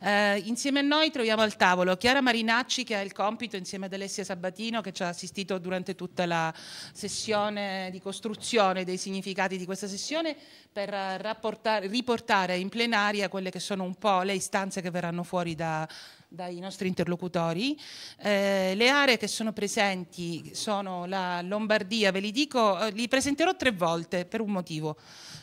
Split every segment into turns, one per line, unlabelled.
Eh, insieme a noi troviamo
al tavolo Chiara Marinacci che ha il compito insieme ad Alessia Sabatino che ci ha assistito durante tutta la sessione di costruzione dei significati di questa sessione per eh, riportare in plenaria quelle che sono un po' le istanze che verranno fuori da dai nostri interlocutori. Eh, le aree che sono presenti sono la Lombardia, ve li dico, eh, li presenterò tre volte per un motivo,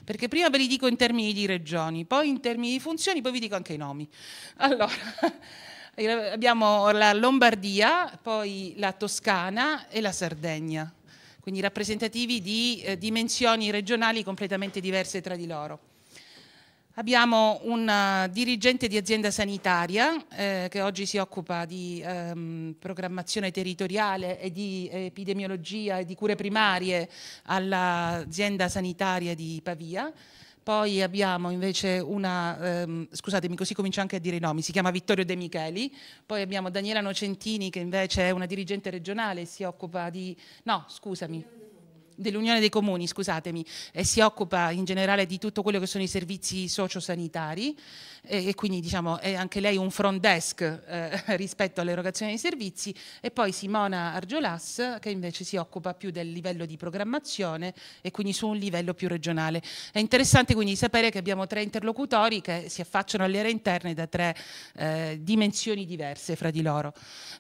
perché prima ve li dico in termini di regioni, poi in termini di funzioni, poi vi dico anche i nomi. Allora, abbiamo la Lombardia, poi la Toscana e la Sardegna, quindi rappresentativi di eh, dimensioni regionali completamente diverse tra di loro. Abbiamo un eh, dirigente di azienda sanitaria eh, che oggi si occupa di ehm, programmazione territoriale e di epidemiologia e di cure primarie all'azienda sanitaria di Pavia. Poi abbiamo invece una, ehm, scusatemi così comincio anche a dire i nomi, si chiama Vittorio De Micheli, poi abbiamo Daniela Nocentini che invece è una dirigente regionale e si occupa di, no scusami, dell'Unione dei Comuni, scusatemi, e si occupa in generale di tutto quello che sono i servizi sociosanitari e, e quindi diciamo è anche lei un front desk eh, rispetto all'erogazione dei servizi e poi Simona Argiolas che invece si occupa più del livello di programmazione e quindi su un livello più regionale. È interessante quindi sapere che abbiamo tre interlocutori che si affacciano alle aree interne da tre eh, dimensioni diverse fra di loro.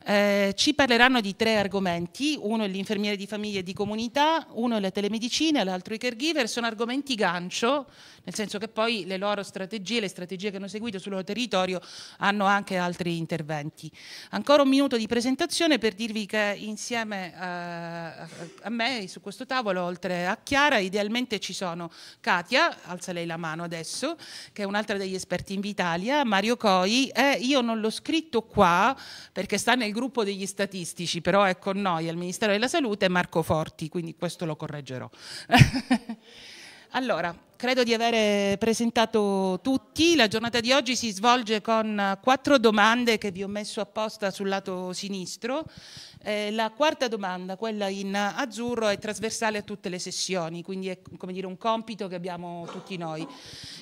Eh, ci parleranno di tre argomenti, uno è l'infermiere di famiglia e di comunità, uno uno è le telemedicine, l'altro i caregiver, sono argomenti gancio, nel senso che poi le loro strategie, le strategie che hanno seguito sul loro territorio hanno anche altri interventi. Ancora un minuto di presentazione per dirvi che insieme a, eh, a me su questo tavolo, oltre a Chiara, idealmente ci sono Katia, alza lei la mano adesso, che è un'altra degli esperti in Vitalia, Mario Coi, eh, io non l'ho scritto qua perché sta nel gruppo degli statistici, però è con noi al Ministero della Salute, Marco Forti, quindi questo lo lo correggerò. allora, credo di avere presentato tutti. La giornata di oggi si svolge con quattro domande che vi ho messo apposta sul lato sinistro. Eh, la quarta domanda, quella in azzurro, è trasversale a tutte le sessioni, quindi è come dire, un compito che abbiamo tutti noi.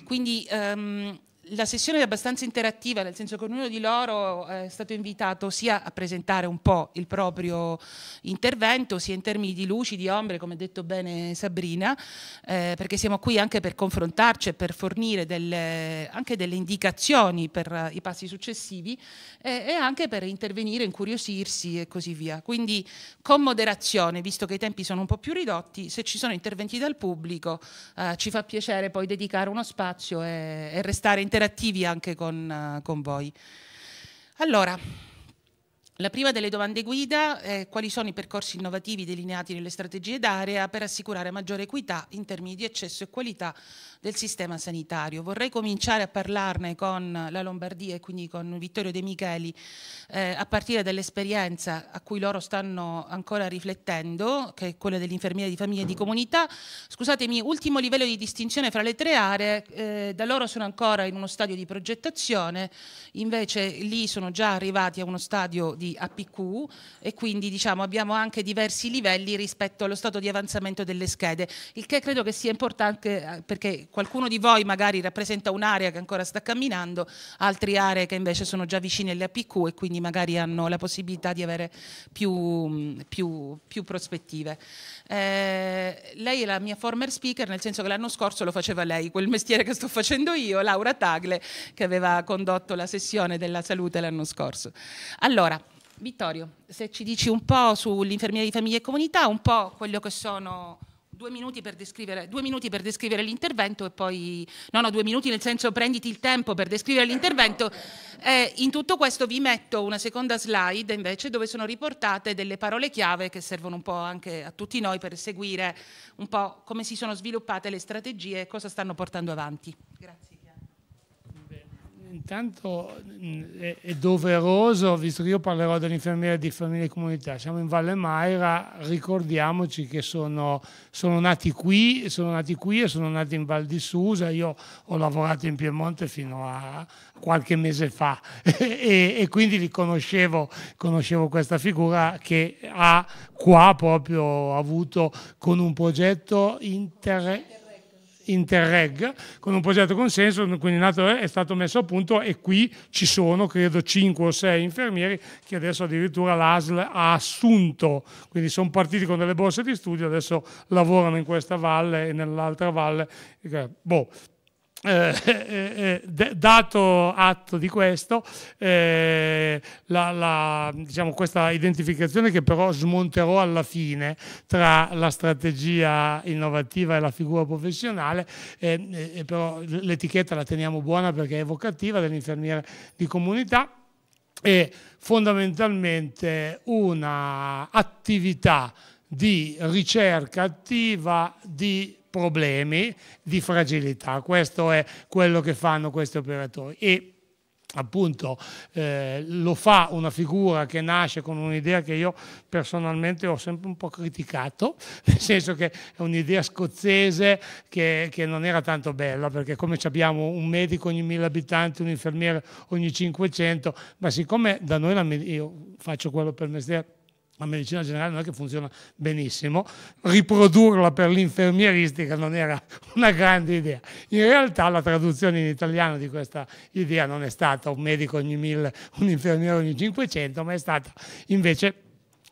Quindi, ehm, la sessione è abbastanza interattiva, nel senso che ognuno di loro eh, è stato invitato sia a presentare un po' il proprio intervento, sia in termini di luci, di ombre, come ha detto bene Sabrina, eh, perché siamo qui anche per confrontarci e per fornire delle, anche delle indicazioni per eh, i passi successivi eh, e anche per intervenire, incuriosirsi e così via. Quindi con moderazione, visto che i tempi sono un po' più ridotti, se ci sono interventi dal pubblico eh, ci fa piacere poi dedicare uno spazio e, e restare in interattivi anche con, eh, con voi. Allora, la prima delle domande guida è quali sono i percorsi innovativi delineati nelle strategie d'area per assicurare maggiore equità in termini di accesso e qualità del sistema sanitario. Vorrei cominciare a parlarne con la Lombardia e quindi con Vittorio De Micheli eh, a partire dall'esperienza a cui loro stanno ancora riflettendo, che è quella dell'infermiera di famiglia e di comunità. Scusatemi, ultimo livello di distinzione fra le tre aree, eh, da loro sono ancora in uno stadio di progettazione, invece lì sono già arrivati a uno stadio di di APQ e quindi diciamo, abbiamo anche diversi livelli rispetto allo stato di avanzamento delle schede, il che credo che sia importante eh, perché qualcuno di voi magari rappresenta un'area che ancora sta camminando, altre aree che invece sono già vicine alle APQ e quindi magari hanno la possibilità di avere più, mm, più, più prospettive. Eh, lei è la mia former speaker, nel senso che l'anno scorso lo faceva lei, quel mestiere che sto facendo io, Laura Tagle, che aveva condotto la sessione della salute l'anno scorso. Allora, Vittorio, se ci dici un po' sull'infermiera di famiglia e comunità, un po' quello che sono due minuti per descrivere, descrivere l'intervento e poi, no no, due minuti nel senso prenditi il tempo per descrivere l'intervento. Eh, in tutto questo vi metto una seconda slide invece dove sono riportate delle parole chiave che servono un po' anche a tutti noi per seguire un po' come si sono sviluppate le strategie e cosa stanno portando avanti. Grazie
intanto mh, mm, è, doveroso, visto che io parlerò dell'infermiera di famiglia e comunità, siamo in Valle Maira, ricordiamoci che sono, sono, nati qui, sono nati qui e sono nati in Val di Susa, io ho lavorato in Piemonte fino a qualche mese fa e, e, quindi li conoscevo, conoscevo questa figura che ha qua proprio avuto con un progetto inter Interreg, con un progetto consenso, quindi nato è stato messo a punto e qui ci sono, credo, 5 o 6 infermieri che adesso addirittura l'ASL ha assunto, quindi sono partiti con delle borse di studio, adesso lavorano in questa valle e nell'altra valle. Boh, eh, eh, eh, dato atto di questo, eh, la, la, diciamo questa identificazione che però smonterò alla fine tra la strategia innovativa e la figura professionale, eh, però l'etichetta la teniamo buona perché è evocativa dell'infermiera di comunità è fondamentalmente un'attività di ricerca attiva di problemi di fragilità. Questo è quello che fanno questi operatori. E appunto eh, lo fa una figura che nasce con un'idea che io personalmente ho sempre un po' criticato, nel senso che è un'idea scozzese che, che, non era tanto bella, perché come abbiamo un medico ogni mille abitanti, un infermiere ogni 500, ma siccome da noi la, io faccio quello per mestiere, la medicina generale non è che funziona benissimo, riprodurla per l'infermieristica non era una grande idea. In realtà la traduzione in italiano di questa idea non è stata un medico ogni mille, un infermiere ogni 500, ma è stata invece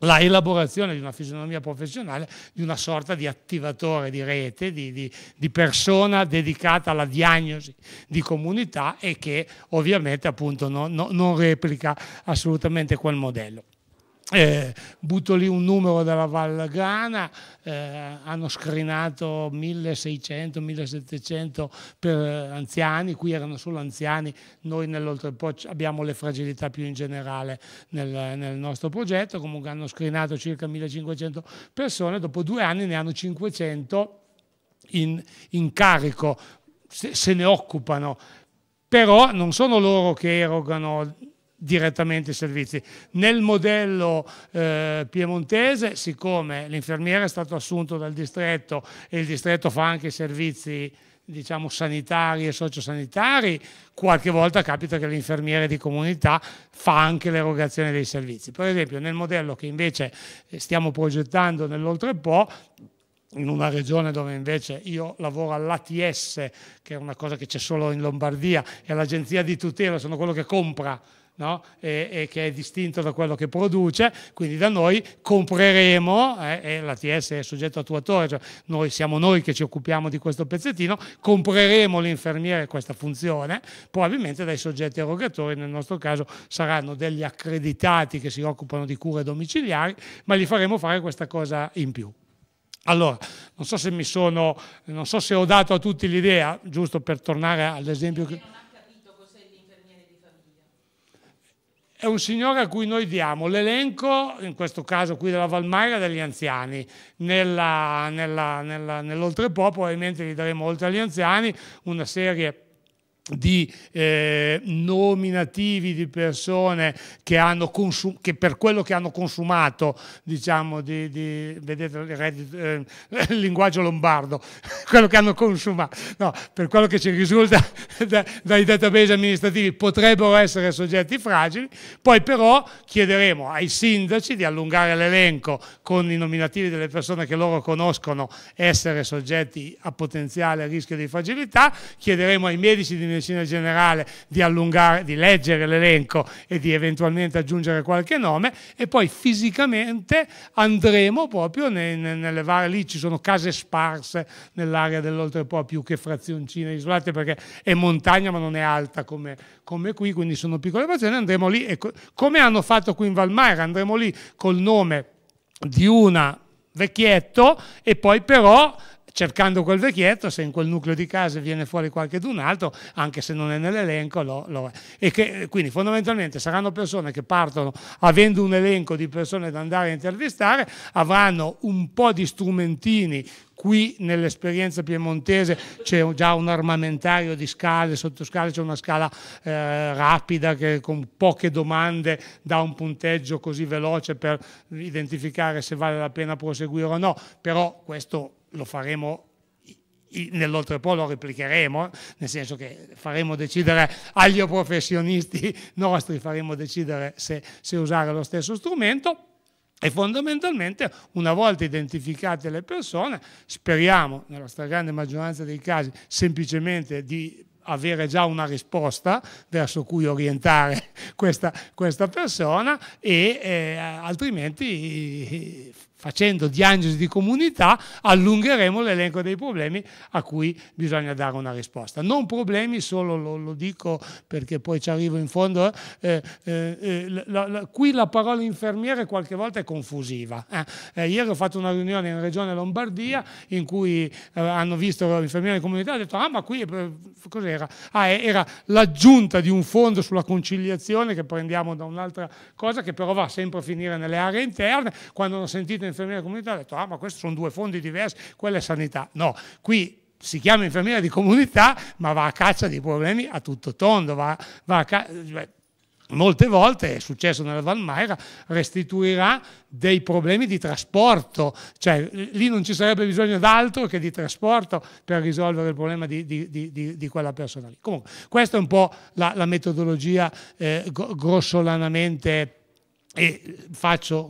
la elaborazione di una fisionomia professionale, di una sorta di attivatore di rete, di, di, di, persona dedicata alla diagnosi di comunità e che ovviamente appunto non, non, non replica assolutamente quel modello. Eh, butto lì un numero della Valgrana, eh, hanno scrinato 1600-1700 per anziani, qui erano solo anziani, noi nell'Oltrepo abbiamo le fragilità più in generale nel, nel, nostro progetto, comunque hanno scrinato circa 1500 persone, dopo due anni ne hanno 500 in, in carico, se, se ne occupano, però non sono loro che erogano direttamente i servizi. Nel modello eh, piemontese, siccome l'infermiere è stato assunto dal distretto e il distretto fa anche i servizi diciamo, sanitari e sociosanitari, qualche volta capita che l'infermiere di comunità fa anche l'erogazione dei servizi. Per esempio nel modello che invece eh, stiamo progettando nell'Oltrepo, in una regione dove invece io lavoro all'ATS, che è una cosa che c'è solo in Lombardia, e all'Agenzia di Tutela, sono quello che compra no? e, e che è distinto da quello che produce, quindi da noi compreremo, eh, e l'ATS è soggetto attuatore, cioè noi siamo noi che ci occupiamo di questo pezzettino, compreremo l'infermiere questa funzione, probabilmente dai soggetti erogatori, nel nostro caso saranno degli accreditati che si occupano di cure domiciliari, ma gli faremo fare questa cosa in più. Allora, non so se, sono, non so se ho dato a tutti l'idea, giusto per tornare all'esempio che... è un signore a cui noi diamo l'elenco, in questo caso qui della Valmaira, degli anziani. Nella, nella, nella, nell'Oltrepo probabilmente gli daremo oltre agli anziani una serie di eh, nominativi di persone che, che, per quello che hanno consumato, diciamo, di, di vedete il, eh, il linguaggio lombardo, quello che hanno consumato, no, per quello che ci risulta da, dai database amministrativi potrebbero essere soggetti fragili, poi però chiederemo ai sindaci di allungare l'elenco con i nominativi delle persone che loro conoscono essere soggetti a potenziale rischio di fragilità, chiederemo ai medici di medicina generale di allungare, di leggere l'elenco e di eventualmente aggiungere qualche nome e poi fisicamente andremo proprio nei, nelle varie, lì ci sono case sparse nell'area dell'Oltrepo più che frazioncine isolate perché è montagna ma non è alta come, come qui, quindi sono piccole frazioni, andremo lì e come hanno fatto qui in Valmaira, andremo lì col nome di una vecchietto e poi però cercando quel vecchietto, se in quel nucleo di case viene fuori qualche d'un altro, anche se non è nell'elenco, lo, lo, è. E che, eh, quindi fondamentalmente saranno persone che partono avendo un elenco di persone da andare a intervistare, avranno un po' di strumentini. Qui nell'esperienza piemontese c'è già un armamentario di scale, sottoscale c'è una scala eh, rapida che con poche domande dà un punteggio così veloce per identificare se vale la pena proseguire o no, però questo lo faremo nell'oltrepò lo replicheremo, eh, nel senso che faremo decidere agli professionisti nostri, faremo decidere se, se usare lo stesso strumento e fondamentalmente una volta identificate le persone, speriamo nella stragrande maggioranza dei casi semplicemente di avere già una risposta verso cui orientare questa, questa persona e eh, altrimenti eh, facendo diagnosi di comunità, allungheremo l'elenco dei problemi a cui bisogna dare una risposta. Non problemi solo, lo, lo dico perché poi ci arrivo in fondo, eh, eh, eh la, la, qui la parola infermiere qualche volta è confusiva. Eh, eh ieri ho fatto una riunione in Regione Lombardia in cui eh, hanno visto l'infermiere di comunità e hanno detto, ah ma qui cos'era? Ah, era l'aggiunta di un fondo sulla conciliazione che prendiamo da un'altra cosa che però va sempre a finire nelle aree interne, quando hanno sentito infermiera comunitaria, ha detto ah ma questi sono due fondi diversi, quella è sanità. No, qui si chiama infermiera di comunità ma va a caccia dei problemi a tutto tondo, va, va a caccia... Cioè, molte volte, è successo nella Valmaira, restituirà dei problemi di trasporto, cioè lì non ci sarebbe bisogno d'altro che di trasporto per risolvere il problema di, di, di, di quella persona lì. Comunque, questa è un po' la, la metodologia eh, grossolanamente e faccio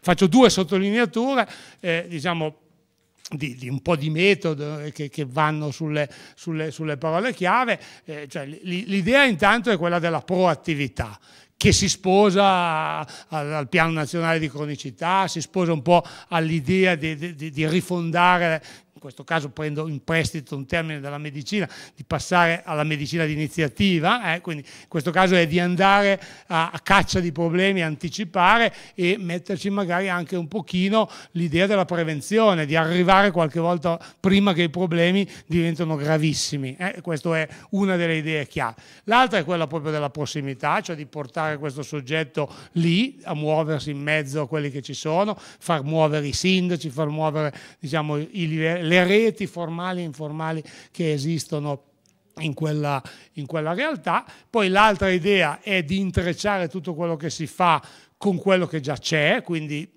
faccio due sottolineature, eh, diciamo, di, di, un po' di metodo eh, che, che vanno sulle, sulle, sulle, parole chiave. Eh, cioè, l'idea intanto è quella della proattività che si sposa al, piano nazionale di cronicità, si sposa un po' all'idea di, di, di, rifondare questo caso prendo in prestito un termine dalla medicina, di passare alla medicina d'iniziativa, eh, quindi in questo caso è di andare a, a caccia di problemi, anticipare e metterci magari anche un pochino l'idea della prevenzione, di arrivare qualche volta prima che i problemi diventino gravissimi. Eh, questa è una delle idee chiave. L'altra è quella proprio della prossimità, cioè di portare questo soggetto lì a muoversi in mezzo a quelli che ci sono, far muovere i sindaci, far muovere diciamo, i livelli, le reti formali e informali che esistono in quella, in quella realtà. Poi l'altra idea è di intrecciare tutto quello che si fa con quello che già c'è, quindi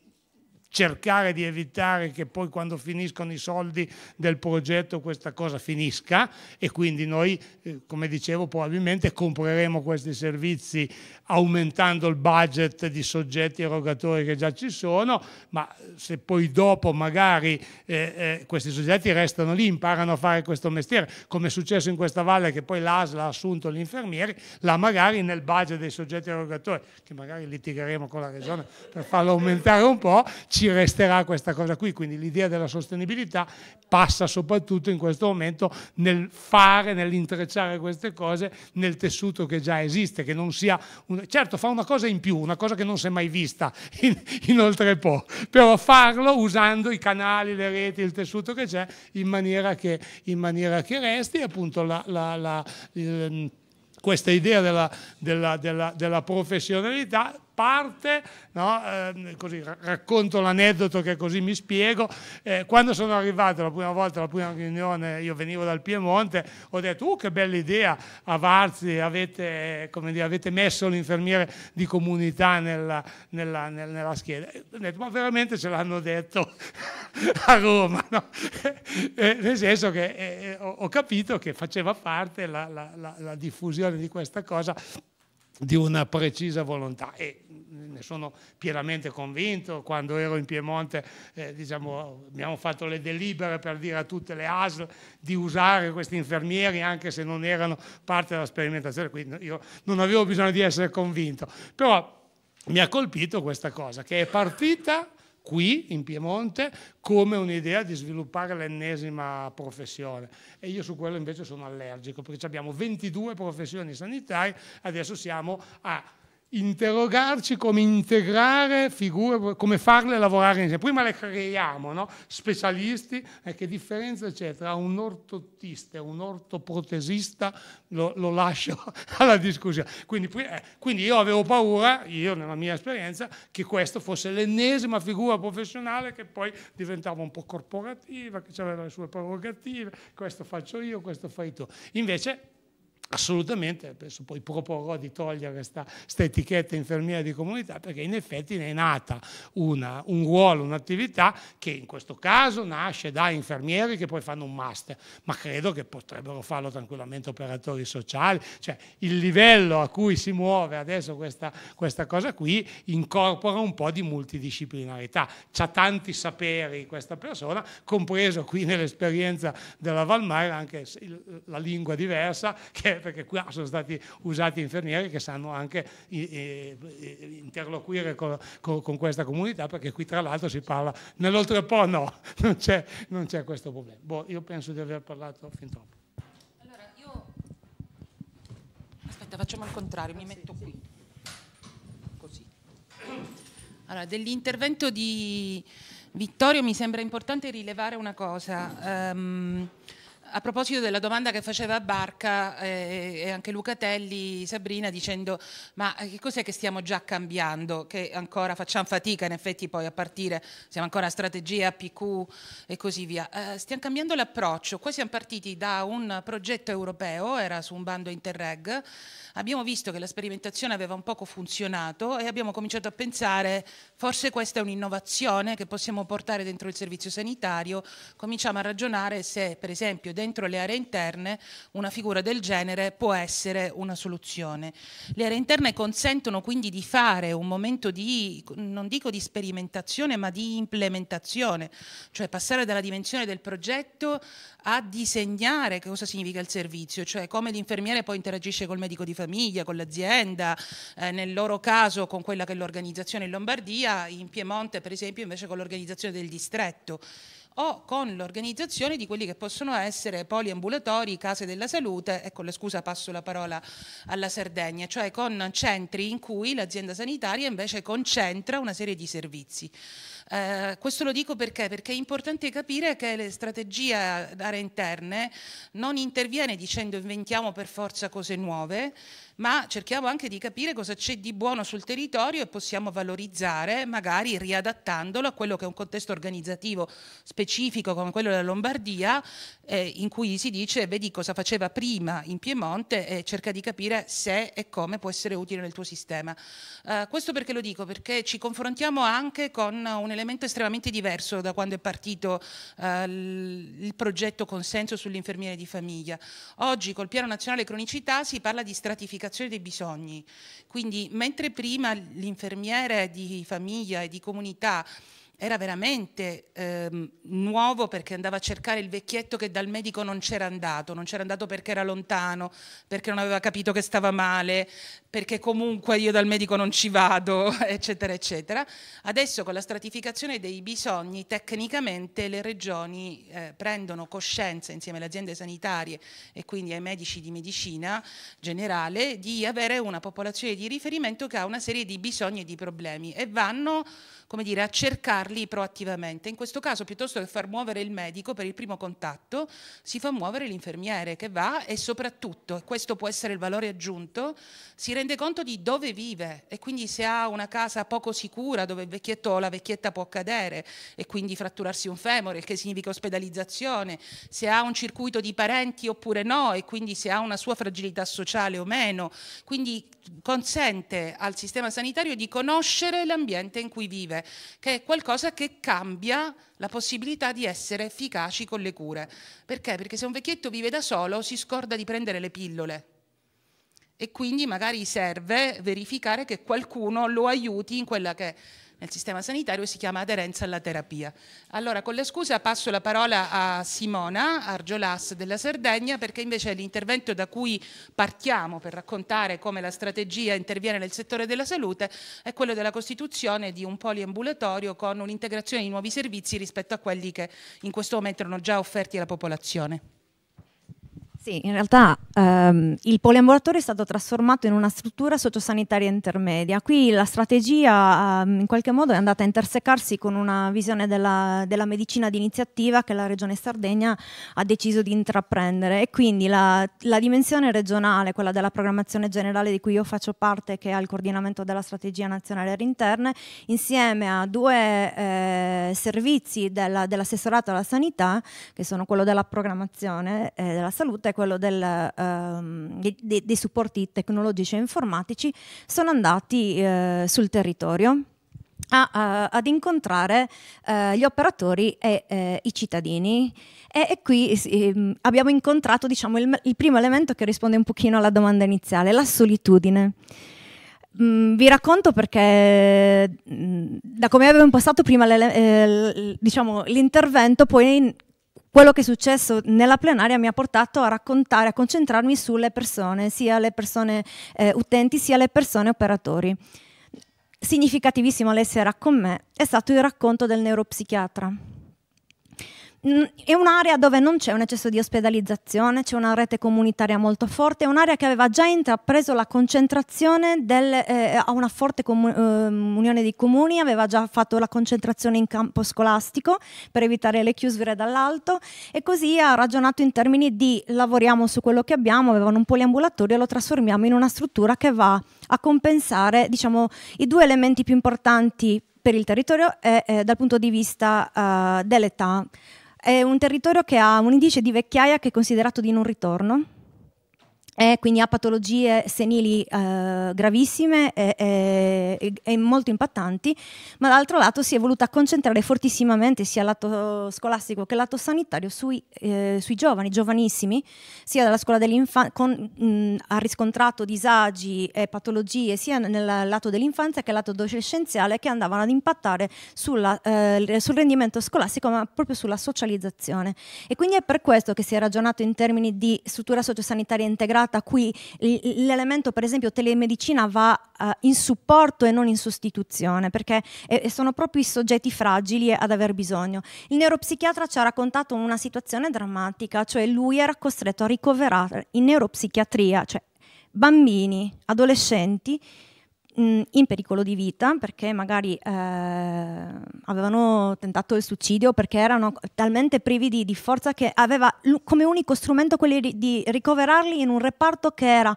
cercare di evitare che poi quando finiscono i soldi del progetto questa cosa finisca e quindi noi, eh, come dicevo, probabilmente compreremo questi servizi aumentando il budget di soggetti erogatori che già ci sono, ma se poi dopo magari eh, eh, questi soggetti restano lì, imparano a fare questo mestiere, come è successo in questa valle che poi l'ASL ha assunto gli infermieri, là magari nel budget dei soggetti erogatori, che magari litigheremo con la regione per farlo aumentare un po', ci resterà questa cosa qui, quindi l'idea della sostenibilità passa soprattutto in questo momento nel fare, nell'intrecciare queste cose nel tessuto che già esiste, che non sia, un... certo fa una cosa in più, una cosa che non si è mai vista in, in po', però farlo usando i canali, le reti, il tessuto che c'è in maniera che, in maniera che resti appunto la, la, la, il, questa idea della, della, della, della professionalità parte, no? eh, così, racconto l'aneddoto che così mi spiego, eh, quando sono arrivato la prima volta alla prima riunione, io venivo dal Piemonte, ho detto uh, che bella idea a Varzi, avete, dire, avete messo l'infermiere di comunità nella, nella, nella scheda, ho detto, ma veramente ce l'hanno detto a Roma, no? eh, nel senso che eh, eh, ho, ho, capito che faceva parte la, la, la, la diffusione di questa cosa di una precisa volontà e ne sono pienamente convinto. Quando ero in Piemonte eh, diciamo, abbiamo fatto le delibere per dire a tutte le ASL di usare questi infermieri anche se non erano parte della sperimentazione, quindi io non avevo bisogno di essere convinto. Però mi ha colpito questa cosa che è partita qui in Piemonte come un'idea di sviluppare l'ennesima professione. E io su quello invece sono allergico, perché abbiamo 22 professioni sanitarie, adesso siamo a interrogarci come integrare figure, come farle lavorare insieme. Prima le creiamo, no? specialisti, eh, che differenza c'è tra un ortottista e un ortoprotesista, lo, lo lascio alla discussione. Quindi, eh, quindi, io avevo paura, io nella mia esperienza, che questa fosse l'ennesima figura professionale che poi diventava un po' corporativa, che aveva le sue prerogative, questo faccio io, questo fai tu. Invece assolutamente, adesso poi proporrò di togliere questa etichetta infermiera di comunità perché in effetti ne è nata una, un ruolo, un'attività che in questo caso nasce da infermieri che poi fanno un master, ma credo che potrebbero farlo tranquillamente operatori sociali, cioè il livello a cui si muove adesso questa, questa cosa qui incorpora un po' di multidisciplinarità, ha tanti saperi questa persona, compreso qui nell'esperienza della Valmaira anche la lingua diversa che perché qui sono stati usati infermieri che sanno anche eh, interloquire con, con, con, questa comunità, perché qui tra l'altro si parla nell'oltrepo no, non c'è, non c'è questo problema. Boh, io penso di aver parlato fin troppo. Allora io...
Aspetta, facciamo il contrario, mi ah, metto qui. Così. Allora, dell'intervento di... Vittorio, mi sembra importante rilevare una cosa. Um, a proposito della domanda che faceva Barca eh, e anche Lucatelli, Sabrina, dicendo ma eh, che cos'è che stiamo già cambiando, che ancora facciamo fatica in effetti poi a partire, siamo ancora a strategia, PQ e così via. Eh, stiamo cambiando l'approccio, qua siamo partiti da un progetto europeo, era su un bando Interreg, abbiamo visto che la sperimentazione aveva un poco funzionato e abbiamo cominciato a pensare forse questa è un'innovazione che possiamo portare dentro il servizio sanitario, cominciamo a ragionare se per esempio dentro le aree interne una figura del genere può essere una soluzione. Le aree interne consentono quindi di fare un momento di, non dico di sperimentazione, ma di implementazione, cioè passare dalla dimensione del progetto a disegnare cosa significa il servizio, cioè come l'infermiere poi interagisce col medico di famiglia, con l'azienda, eh, nel loro caso con quella che è l'organizzazione in Lombardia, in Piemonte per esempio invece con l'organizzazione del distretto o con l'organizzazione di quelli che possono essere poliambulatori, case della salute e con la scusa passo la parola alla Sardegna, cioè con centri in cui l'azienda sanitaria invece concentra una serie di servizi. Eh, questo lo dico perché? Perché è importante capire che le strategie aree interne non interviene dicendo inventiamo per forza cose nuove, ma cerchiamo anche di capire cosa c'è di buono sul territorio e possiamo valorizzare, magari riadattandolo a quello che è un contesto organizzativo specifico come quello della Lombardia, eh, in cui si dice vedi cosa faceva prima in Piemonte e cerca di capire se e come può essere utile nel tuo sistema. Eh, questo perché lo dico? Perché ci confrontiamo anche con un elemento estremamente diverso da quando è partito eh, il progetto Consenso sull'infermiere di famiglia. Oggi col Piano Nazionale Cronicità si parla di stratificazione dei bisogni, quindi mentre prima l'infermiere di famiglia e di comunità era veramente ehm, nuovo perché andava a cercare il vecchietto che dal medico non c'era andato, non c'era andato perché era lontano, perché non aveva capito che stava male, perché comunque io dal medico non ci vado, eccetera, eccetera. Adesso con la stratificazione dei bisogni, tecnicamente le regioni eh, prendono coscienza insieme alle aziende sanitarie e quindi ai medici di medicina generale di avere una popolazione di riferimento che ha una serie di bisogni e di problemi e vanno come dire, a cercarli proattivamente. In questo caso, piuttosto che far muovere il medico per il primo contatto, si fa muovere l'infermiere che va e soprattutto, e questo può essere il valore aggiunto, si rende conto di dove vive e quindi se ha una casa poco sicura dove il vecchietto o la vecchietta può cadere e quindi fratturarsi un femore, il che significa ospedalizzazione, se ha un circuito di parenti oppure no e quindi se ha una sua fragilità sociale o meno, quindi consente al sistema sanitario di conoscere l'ambiente in cui vive cure, che è qualcosa che cambia la possibilità di essere efficaci con le cure. Perché? Perché se un vecchietto vive da solo si scorda di prendere le pillole e quindi magari serve verificare che qualcuno lo aiuti in quella che è nel sistema sanitario si chiama aderenza alla terapia. Allora con le scuse passo la parola a Simona Argiolas della Sardegna perché invece l'intervento da cui partiamo per raccontare come la strategia interviene nel settore della salute è quello della costituzione di un poliambulatorio con un'integrazione di nuovi servizi rispetto a quelli che in questo momento erano già offerti alla popolazione. Sì, in
realtà ehm, il poliambulatorio è stato trasformato in una struttura sociosanitaria intermedia. Qui la strategia ehm, in qualche modo è andata a intersecarsi con una visione della, della medicina d'iniziativa che la Regione Sardegna ha deciso di intraprendere e quindi la, la, dimensione regionale, quella della programmazione generale di cui io faccio parte, che ha il coordinamento della strategia nazionale all'interno, insieme a due eh, servizi dell'assessorato alla sanità, che sono quello della programmazione eh, della salute quello del, um, ehm, dei, dei, supporti tecnologici e informatici, sono andati uh, sul territorio. A, a, ad incontrare uh, gli operatori e eh, i cittadini e, e qui eh, abbiamo incontrato diciamo, il, il primo elemento che risponde un pochino alla domanda iniziale, la solitudine. Mm, vi racconto perché mm, da come avevo impostato prima eh, diciamo, l'intervento, diciamo, poi quello che è successo nella plenaria mi ha portato a raccontare, a concentrarmi sulle persone, sia le persone eh, utenti sia le persone operatori. Significativissimo, lei con me, è stato il racconto del neuropsichiatra. È un'area dove non c'è un eccesso di ospedalizzazione, c'è una rete comunitaria molto forte, è un'area che aveva già intrapreso la concentrazione del, eh, a una forte ehm, unione di comuni, aveva già fatto la concentrazione in campo scolastico per evitare le chiusure dall'alto e così ha ragionato in termini di lavoriamo su quello che abbiamo, avevano un poliambulatorio e lo trasformiamo in una struttura che va a compensare diciamo, i due elementi più importanti per il territorio e eh, dal punto di vista eh, dell'età è un territorio che ha un indice di vecchiaia che è considerato di non ritorno, eh, quindi ha patologie senili eh, gravissime e, e, e, molto impattanti, ma dall'altro lato si è voluta concentrare fortissimamente sia lato scolastico che lato sanitario sui, eh, sui giovani, giovanissimi, sia dalla scuola dell'infanzia, ha riscontrato disagi e patologie sia nel lato dell'infanzia che nel lato adolescenziale che andavano ad impattare sulla, eh, sul rendimento scolastico ma proprio sulla socializzazione. E quindi è per questo che si è ragionato in termini di struttura sociosanitaria integrata trattata qui. L'elemento, per esempio, telemedicina va uh, in supporto e non in sostituzione, perché eh, sono proprio i soggetti fragili ad aver bisogno. Il neuropsichiatra ci ha raccontato una situazione drammatica, cioè lui era costretto a ricoverare in neuropsichiatria, cioè bambini, adolescenti mh, mm, in pericolo di vita perché magari eh, avevano tentato il suicidio, perché erano talmente privi di, di forza che aveva come unico strumento quello di ricoverarli in un reparto che era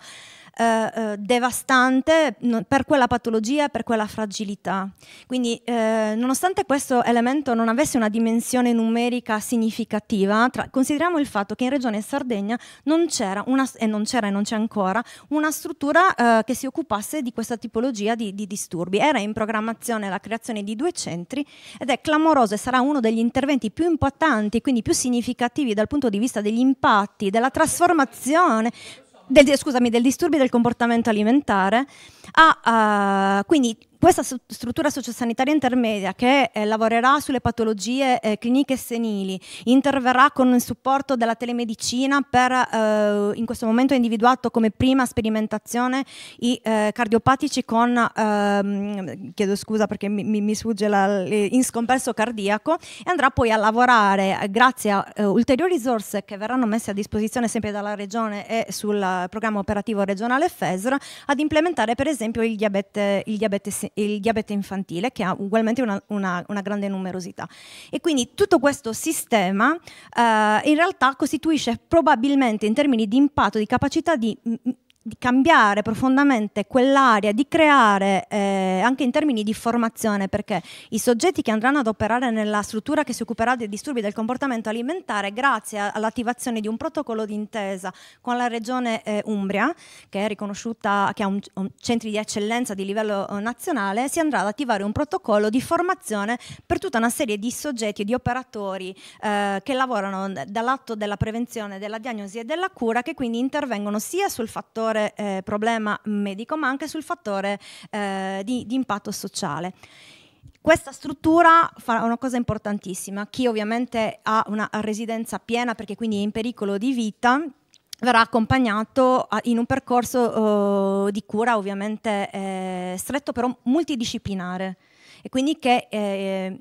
eh, eh, devastante per quella patologia, per quella fragilità. Quindi eh, nonostante questo elemento non avesse una dimensione numerica significativa, tra, consideriamo il fatto che in regione Sardegna non c'era e non c'era e non c'è ancora una struttura eh, che si occupasse di questa tipologia di, di disturbi. Era in programmazione la creazione di due centri ed è clamoroso e sarà uno degli interventi più importanti, quindi più significativi dal punto di vista degli impatti, della trasformazione del, scusami, del disturbi del comportamento alimentare, a, a, eh, quindi questa struttura sociosanitaria intermedia che eh, lavorerà sulle patologie eh, cliniche senili, interverrà con il supporto della telemedicina per eh, in questo momento individuato come prima sperimentazione i eh, cardiopatici con, ehm, chiedo scusa perché mi, mi sfugge in scompenso cardiaco e andrà poi a lavorare eh, grazie a eh, ulteriori risorse che verranno messe a disposizione sempre dalla regione e sul programma operativo regionale FESR ad implementare per esempio il diabete, il diabete il diabete infantile, che ha ugualmente una, una, una grande numerosità. E quindi tutto questo sistema eh, in realtà costituisce probabilmente in termini di impatto, di capacità di mm, di cambiare profondamente quell'area, di creare eh, anche in termini di formazione, perché i soggetti che andranno ad operare nella struttura che si occuperà dei disturbi del comportamento alimentare, grazie all'attivazione di un protocollo d'intesa con la regione eh, Umbria, che è riconosciuta, che ha un, un centri di eccellenza di livello eh, nazionale, si andrà ad attivare un protocollo di formazione per tutta una serie di soggetti e di operatori eh, che lavorano dall'atto della prevenzione, della diagnosi e della cura, che quindi intervengono sia sul fattore fattore eh, problema medico, ma anche sul fattore eh, di, di impatto sociale. Questa struttura fa una cosa importantissima, chi ovviamente ha una residenza piena perché quindi è in pericolo di vita, verrà accompagnato in un percorso oh, di cura ovviamente eh, stretto però multidisciplinare e quindi che eh,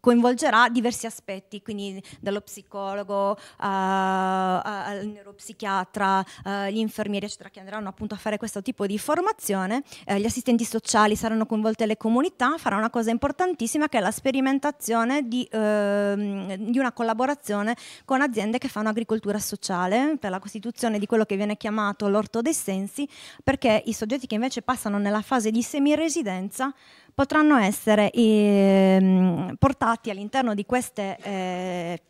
coinvolgerà diversi aspetti, quindi dallo psicologo uh, al neuropsichiatra, uh, gli infermieri, eccetera, che andranno appunto a fare questo tipo di formazione, uh, gli assistenti sociali saranno coinvolte le comunità, farà una cosa importantissima che è la sperimentazione di, ehm, di una collaborazione con aziende che fanno agricoltura sociale per la costituzione di quello che viene chiamato l'orto dei sensi, perché i soggetti che invece passano nella fase di semiresidenza potranno essere eh, portati all'interno di queste eh,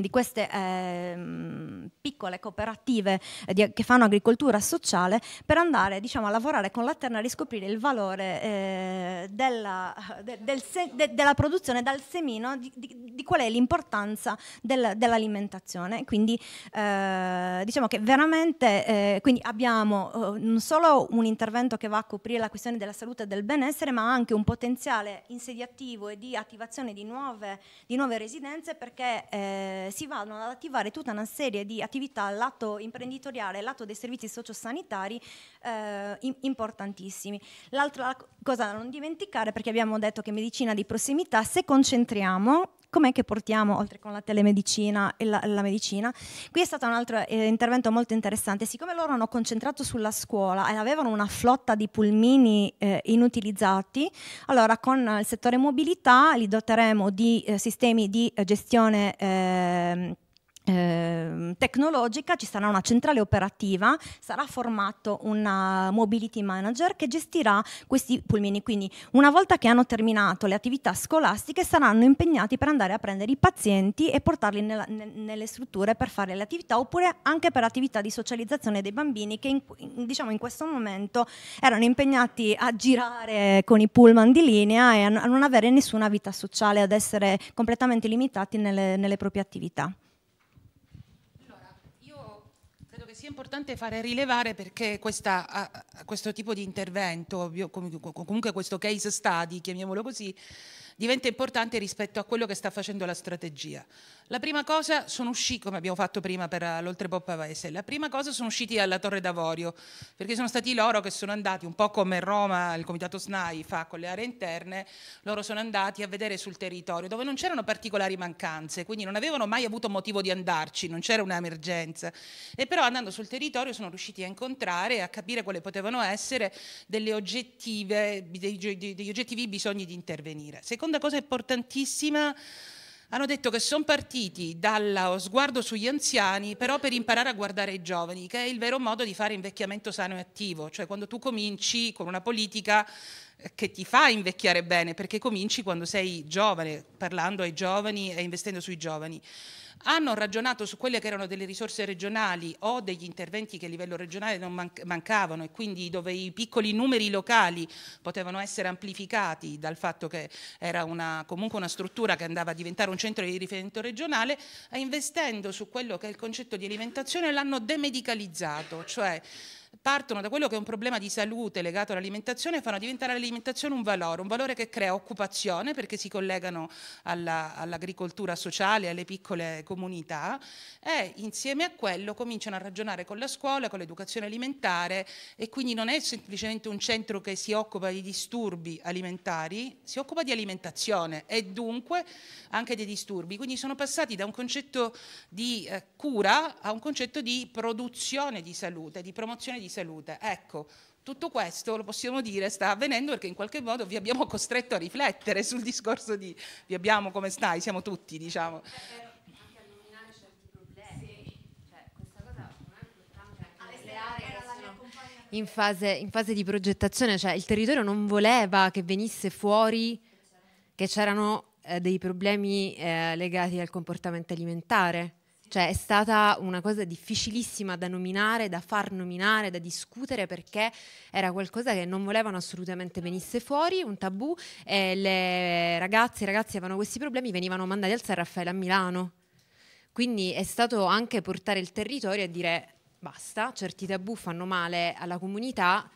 di queste eh, piccole cooperative eh, di, che fanno agricoltura sociale per andare diciamo, a lavorare con la terra e riscoprire il valore eh, della, de, del se, de, della, produzione dal semino, di, di, di qual è l'importanza del, dell'alimentazione. Quindi eh, diciamo che veramente eh, quindi abbiamo eh, non solo un intervento che va a coprire la questione della salute e del benessere, ma anche un potenziale insediativo e di attivazione di nuove, nuove residenze perché eh, si vanno ad attivare tutta una serie di attività lato imprenditoriale, lato dei servizi sociosanitari eh, importantissimi. L'altra cosa da non dimenticare, perché abbiamo detto che medicina di prossimità, se concentriamo com'è che portiamo, oltre con la telemedicina e la, la medicina, qui è stato un altro eh, intervento molto interessante, siccome loro hanno concentrato sulla scuola e avevano una flotta di pulmini eh, inutilizzati, allora con il settore mobilità li doteremo di eh, sistemi di eh, gestione ehm, Ehm, tecnologica ci sarà una centrale operativa, sarà formato un eh, mobility manager che gestirà questi pulmini, quindi una volta che hanno terminato le attività scolastiche saranno impegnati per andare a prendere i pazienti e portarli nella, ne, nelle strutture per fare le attività oppure anche per attività di socializzazione dei bambini che in, in, diciamo in questo momento erano impegnati a girare con i pullman di linea e a, a non avere nessuna vita sociale, ad essere completamente limitati nelle, nelle proprie attività.
sia importante fare rilevare perché questa, questo tipo di intervento, comunque questo case study, chiamiamolo così, diventa importante rispetto a quello che sta facendo la strategia. La prima cosa sono usciti, come abbiamo fatto prima per eh, l'Oltrepop Pavese, la prima cosa sono usciti dalla Torre d'Avorio, perché sono stati loro che sono andati, un po' come Roma, il Comitato SNAI fa con le aree interne, loro sono andati a vedere sul territorio dove non c'erano particolari mancanze, quindi non avevano mai avuto motivo di andarci, non c'era un'emergenza. E però andando sul territorio sono riusciti a incontrare e a capire quali potevano essere degli oggettivi bisogni di intervenire. Secondo seconda cosa importantissima, hanno detto che sono partiti dallo sguardo sugli anziani, però per imparare a guardare i giovani, che è il vero modo di fare invecchiamento sano e attivo, cioè quando tu cominci con una politica eh, che ti fa invecchiare bene, perché cominci quando sei giovane, parlando ai giovani e investendo sui giovani hanno ragionato su quelle che erano delle risorse regionali o degli interventi che a livello regionale non mancavano e quindi dove i piccoli numeri locali potevano essere amplificati dal fatto che era una, comunque una struttura che andava a diventare un centro di riferimento regionale, investendo su quello che è il concetto di alimentazione l'hanno demedicalizzato, cioè partono da quello che è un problema di salute legato all'alimentazione e fanno diventare l'alimentazione un valore, un valore che crea occupazione perché si collegano all'agricoltura sociale, alle piccole comunità e insieme a quello cominciano a ragionare con la scuola, con l'educazione alimentare e quindi non è semplicemente un centro che si occupa di disturbi alimentari, si occupa di alimentazione e dunque anche dei disturbi. Quindi sono passati da un concetto di eh, cura a un concetto di produzione di salute, di promozione di di salute. Ecco, tutto questo lo possiamo dire sta avvenendo perché in qualche modo vi abbiamo costretto a riflettere sul discorso di vi abbiamo come stai, siamo tutti, diciamo. Eh,
eh, cioè,
in fase, in fase di progettazione, cioè il territorio non voleva che venisse fuori che c'erano eh, dei problemi eh, legati al comportamento alimentare cioè è stata una cosa difficilissima da nominare, da far nominare, da discutere perché era qualcosa che non volevano assolutamente venisse fuori, un tabù e le ragazze e ragazzi avevano questi problemi, venivano mandati al San Raffaele a Milano. Quindi è stato anche portare il territorio a dire basta, certi tabù fanno male alla comunità,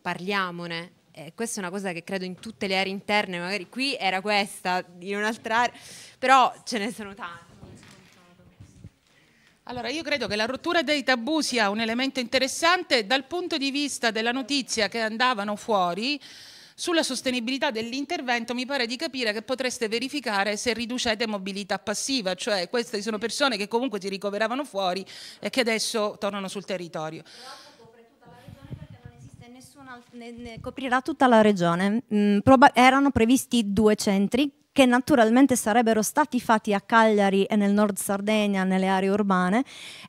parliamone. E questa è una cosa che credo in tutte le aree interne, magari qui era questa, in un'altra area, però ce ne sono
tante.
Allora, io credo che la rottura dei tabù sia un elemento interessante dal punto di vista della notizia che andavano fuori. Sulla sostenibilità dell'intervento mi pare di capire che potreste verificare se riducete mobilità passiva, cioè queste sono persone che comunque si ricoveravano fuori e che adesso tornano sul territorio.
Nessuna, ne, ne, coprirà tutta la regione. Mm, erano previsti due centri che naturalmente sarebbero stati fatti a Cagliari e nel nord Sardegna, nelle aree urbane.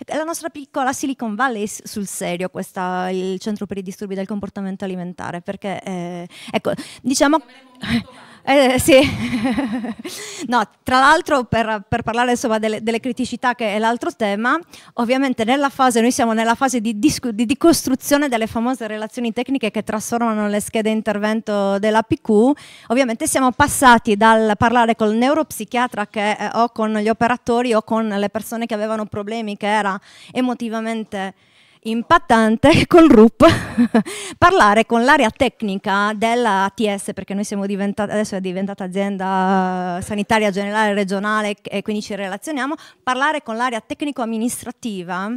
La nostra piccola Silicon Valley sul serio, questa, il centro per i disturbi del comportamento alimentare, perché eh, ecco, diciamo... Eh, sì, no, tra l'altro per, per, parlare insomma, delle, delle, criticità che è l'altro tema, ovviamente nella fase, noi siamo nella fase di, di, di costruzione delle famose relazioni tecniche che trasformano le schede intervento dell'APQ, ovviamente siamo passati dal parlare col neuropsichiatra che, eh, o con gli operatori o con le persone che avevano problemi, che era emotivamente impattante col RUP parlare con l'area tecnica della ATS perché noi siamo diventati adesso è diventata azienda eh, sanitaria generale regionale e quindi ci relazioniamo parlare con l'area tecnico amministrativa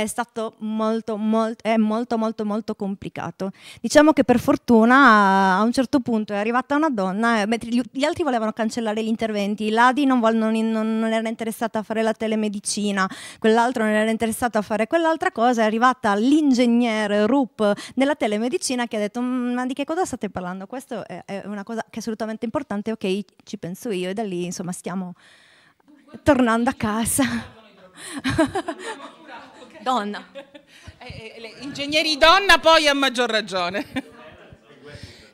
è stato molto, molto, è molto, molto, molto complicato. Diciamo che per fortuna a un certo punto è arrivata una donna, eh, mentre gli altri volevano cancellare gli interventi, l'Adi non, non, non era interessata a fare la telemedicina, quell'altro non era interessato a fare quell'altra cosa, è arrivata l'ingegnere Rup della telemedicina che ha detto mm, ma di che cosa state parlando? Questa è una cosa che è assolutamente importante, ok, ci penso io e da lì insomma stiamo tornando a casa donna. Eh,
eh, ingegneri donna poi a maggior ragione.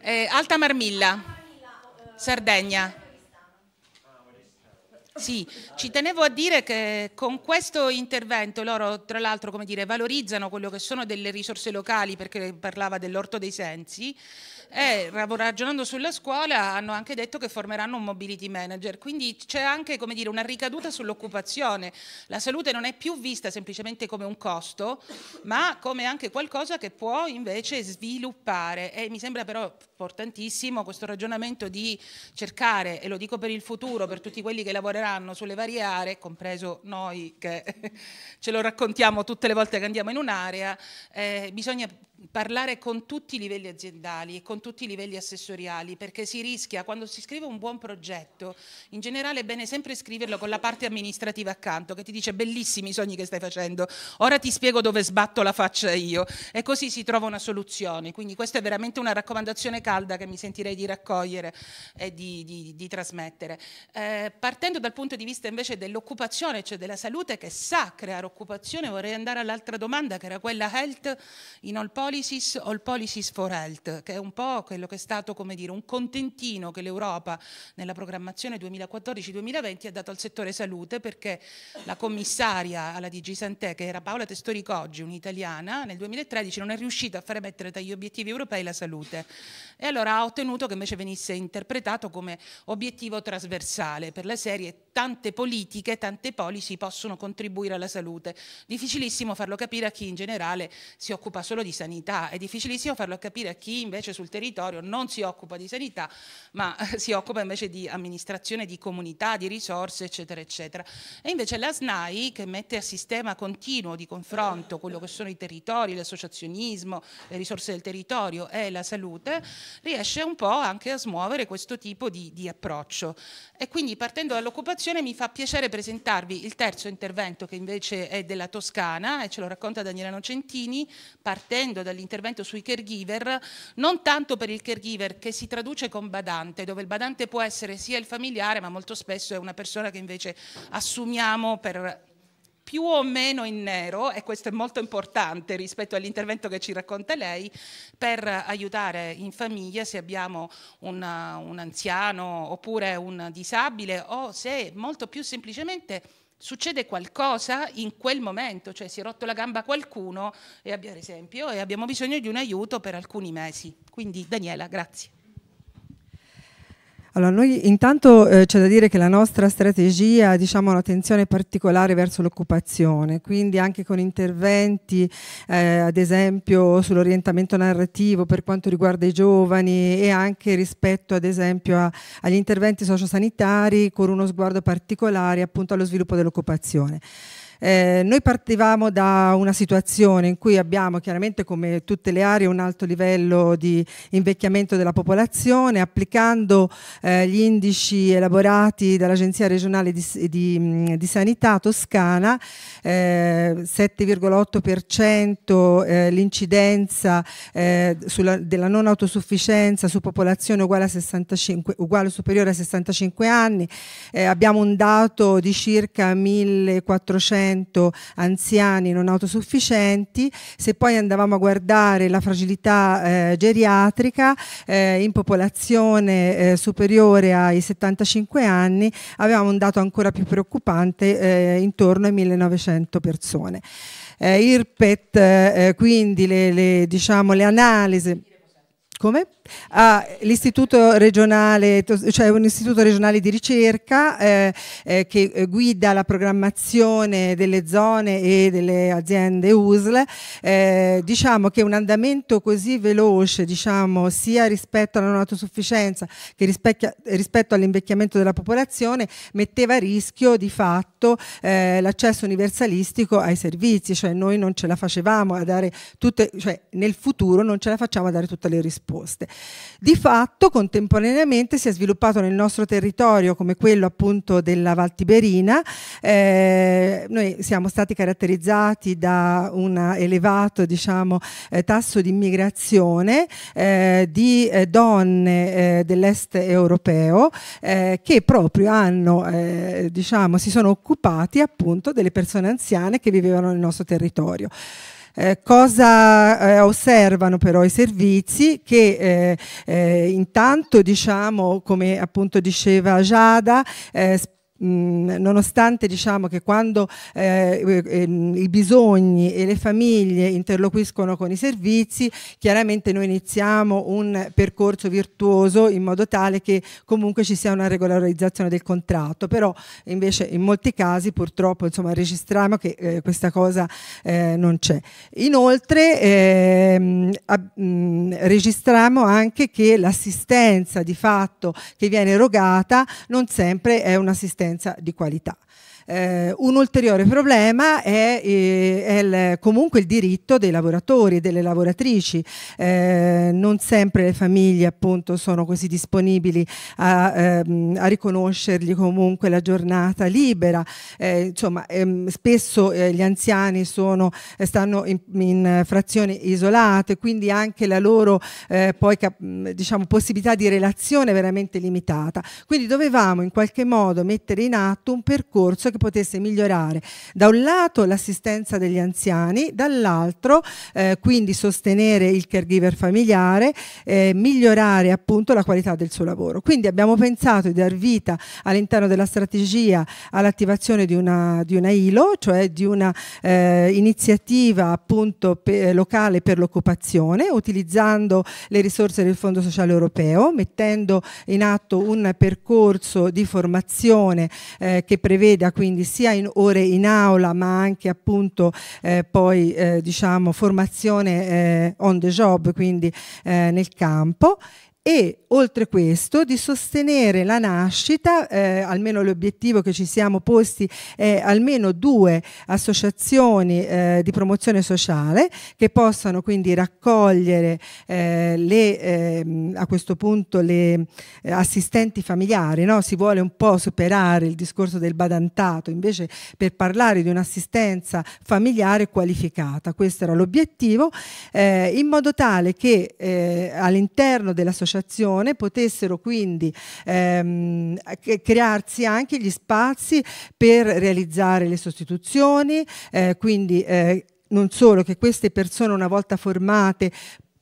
Eh, alta Marmilla, Sardegna. Sì, ci tenevo a dire che con questo intervento loro tra l'altro valorizzano quello che sono delle risorse locali perché parlava dell'orto dei sensi eh, ragionando sulla scuola hanno anche detto che formeranno un mobility manager, quindi c'è anche dire, una ricaduta sull'occupazione. La salute non è più vista semplicemente come un costo, ma come anche qualcosa che può invece sviluppare. E mi sembra però importantissimo questo ragionamento di cercare, e lo dico per il futuro, per tutti quelli che lavoreranno sulle varie aree, compreso noi che ce lo raccontiamo tutte le volte che andiamo in un'area, eh, bisogna parlare con tutti i livelli aziendali e con tutti i livelli assessoriali perché si rischia quando si scrive un buon progetto in generale è bene sempre scriverlo con la parte amministrativa accanto che ti dice bellissimi i sogni che stai facendo ora ti spiego dove sbatto la faccia io e così si trova una soluzione quindi questa è veramente una raccomandazione calda che mi sentirei di raccogliere e di, di, di trasmettere eh, partendo dal punto di vista invece dell'occupazione cioè della salute che sa creare occupazione vorrei andare all'altra domanda che era quella health in all policies all policies for health, che è un po' quello che è stato come dire, un contentino che l'Europa nella programmazione 2014-2020 ha dato al settore salute perché la commissaria alla DG Santè, che era Paola Testoricoggi, un'italiana, nel 2013 non è riuscita a fare mettere tra gli obiettivi europei la salute e allora ha ottenuto che invece venisse interpretato come obiettivo trasversale per la serie tante politiche, tante policy possono contribuire alla salute. Difficilissimo farlo capire a chi in generale si occupa solo di sanità sanità. È difficilissimo farlo capire a chi invece sul territorio non si occupa di sanità, ma si occupa invece di amministrazione di comunità, di risorse, eccetera, eccetera. E invece la SNAI che mette a sistema continuo di confronto quello che sono i territori, l'associazionismo, le risorse del territorio e la salute, riesce un po' anche a smuovere questo tipo di, di approccio. E quindi partendo dall'occupazione mi fa piacere presentarvi il terzo intervento che invece è della Toscana e ce lo racconta Daniela Nocentini, partendo dall'intervento sui caregiver, non tanto per il caregiver che si traduce con badante, dove il badante può essere sia il familiare, ma molto spesso è una persona che invece assumiamo per più o meno in nero, e questo è molto importante rispetto all'intervento che ci racconta lei, per aiutare in famiglia se abbiamo una, un anziano oppure un disabile o se molto più semplicemente succede qualcosa in quel momento, cioè si è rotto la gamba qualcuno, e, ad esempio, e abbiamo bisogno di un aiuto per alcuni mesi. Quindi Daniela, grazie.
Allora, noi intanto eh, c'è da dire che la nostra strategia diciamo, ha diciamo, un'attenzione particolare verso l'occupazione, quindi anche con interventi eh, ad esempio sull'orientamento narrativo per quanto riguarda i giovani e anche rispetto ad esempio a, agli interventi sociosanitari con uno sguardo particolare appunto allo sviluppo dell'occupazione. Eh, noi partivamo da una situazione in cui abbiamo chiaramente come tutte le aree un alto livello di invecchiamento della popolazione, applicando eh, gli indici elaborati dall'Agenzia regionale di, di, di sanità toscana, eh, 7,8% eh, l'incidenza eh, della non autosufficienza su popolazione uguale, a 65, uguale o superiore a 65 anni, eh, abbiamo un dato di circa 1400 100 anziani non autosufficienti, se poi andavamo a guardare la fragilità eh, geriatrica eh, in popolazione eh, superiore ai 75 anni, avevamo un dato ancora più preoccupante eh, intorno ai 1900 persone. Eh, IRPET, eh, quindi le, le, diciamo, le analisi... Come? ha l'istituto regionale, cioè un istituto regionale di ricerca eh, eh, che eh, guida la programmazione delle zone e delle aziende USL. Eh, diciamo che un andamento così veloce, diciamo, sia rispetto alla non autosufficienza che rispetto all'invecchiamento della popolazione, metteva a rischio di fatto eh, l'accesso universalistico ai servizi, cioè noi non ce la facevamo a dare tutte, cioè nel futuro non ce la facciamo a dare tutte le risposte. Di fatto contemporaneamente si è sviluppato nel nostro territorio come quello appunto della Valtiberina, eh, noi siamo stati caratterizzati da un elevato diciamo, eh, tasso di immigrazione eh, di eh, donne eh, dell'est europeo eh, che proprio hanno, diciamo, si sono occupati appunto delle persone anziane che vivevano nel nostro territorio. Eh, cosa eh, osservano però i servizi? Che eh, eh, intanto, diciamo, come appunto diceva Giada, Mm, nonostante diciamo che quando eh, eh ehm, i bisogni e le famiglie interloquiscono con i servizi, chiaramente noi iniziamo un percorso virtuoso in modo tale che comunque ci sia una regolarizzazione del contratto, però invece in molti casi purtroppo insomma, registriamo che eh, questa cosa eh, non c'è. Inoltre ehm, mm, registriamo anche che l'assistenza di fatto che viene erogata non sempre è un'assistenza presenza di qualità. Eh, un ulteriore problema è, eh, è il, comunque il diritto dei lavoratori e delle lavoratrici. Eh, non sempre le famiglie appunto sono così disponibili a, ehm, a riconoscergli comunque la giornata libera. Eh, insomma, ehm, spesso eh, gli anziani sono, eh, stanno in, in, frazioni isolate, quindi anche la loro poi, diciamo, possibilità di relazione è veramente limitata. Quindi dovevamo in qualche modo mettere in atto un percorso che che potesse migliorare da un lato l'assistenza degli anziani, dall'altro eh, quindi sostenere il caregiver familiare, eh, migliorare appunto la qualità del suo lavoro. Quindi abbiamo pensato di dar vita all'interno della strategia all'attivazione di una, di una ILO, cioè di una eh, iniziativa appunto pe locale per l'occupazione, utilizzando le risorse del Fondo Sociale Europeo, mettendo in atto un percorso di formazione eh, che preveda quindi quindi sia in ore in aula ma anche appunto eh, poi eh, diciamo formazione eh, on the job, quindi eh, nel campo e oltre questo di sostenere la nascita, eh, almeno l'obiettivo che ci siamo posti è almeno due associazioni eh, di promozione sociale che possano quindi raccogliere eh, le, ehm, a questo punto le eh, assistenti familiari, no? si vuole un po' superare il discorso del badantato invece per parlare di un'assistenza familiare qualificata, questo era l'obiettivo, eh, in modo tale che eh, all'interno dell'associazione associazione potessero quindi ehm, crearsi anche gli spazi per realizzare le sostituzioni, eh, quindi eh, non solo che queste persone una volta formate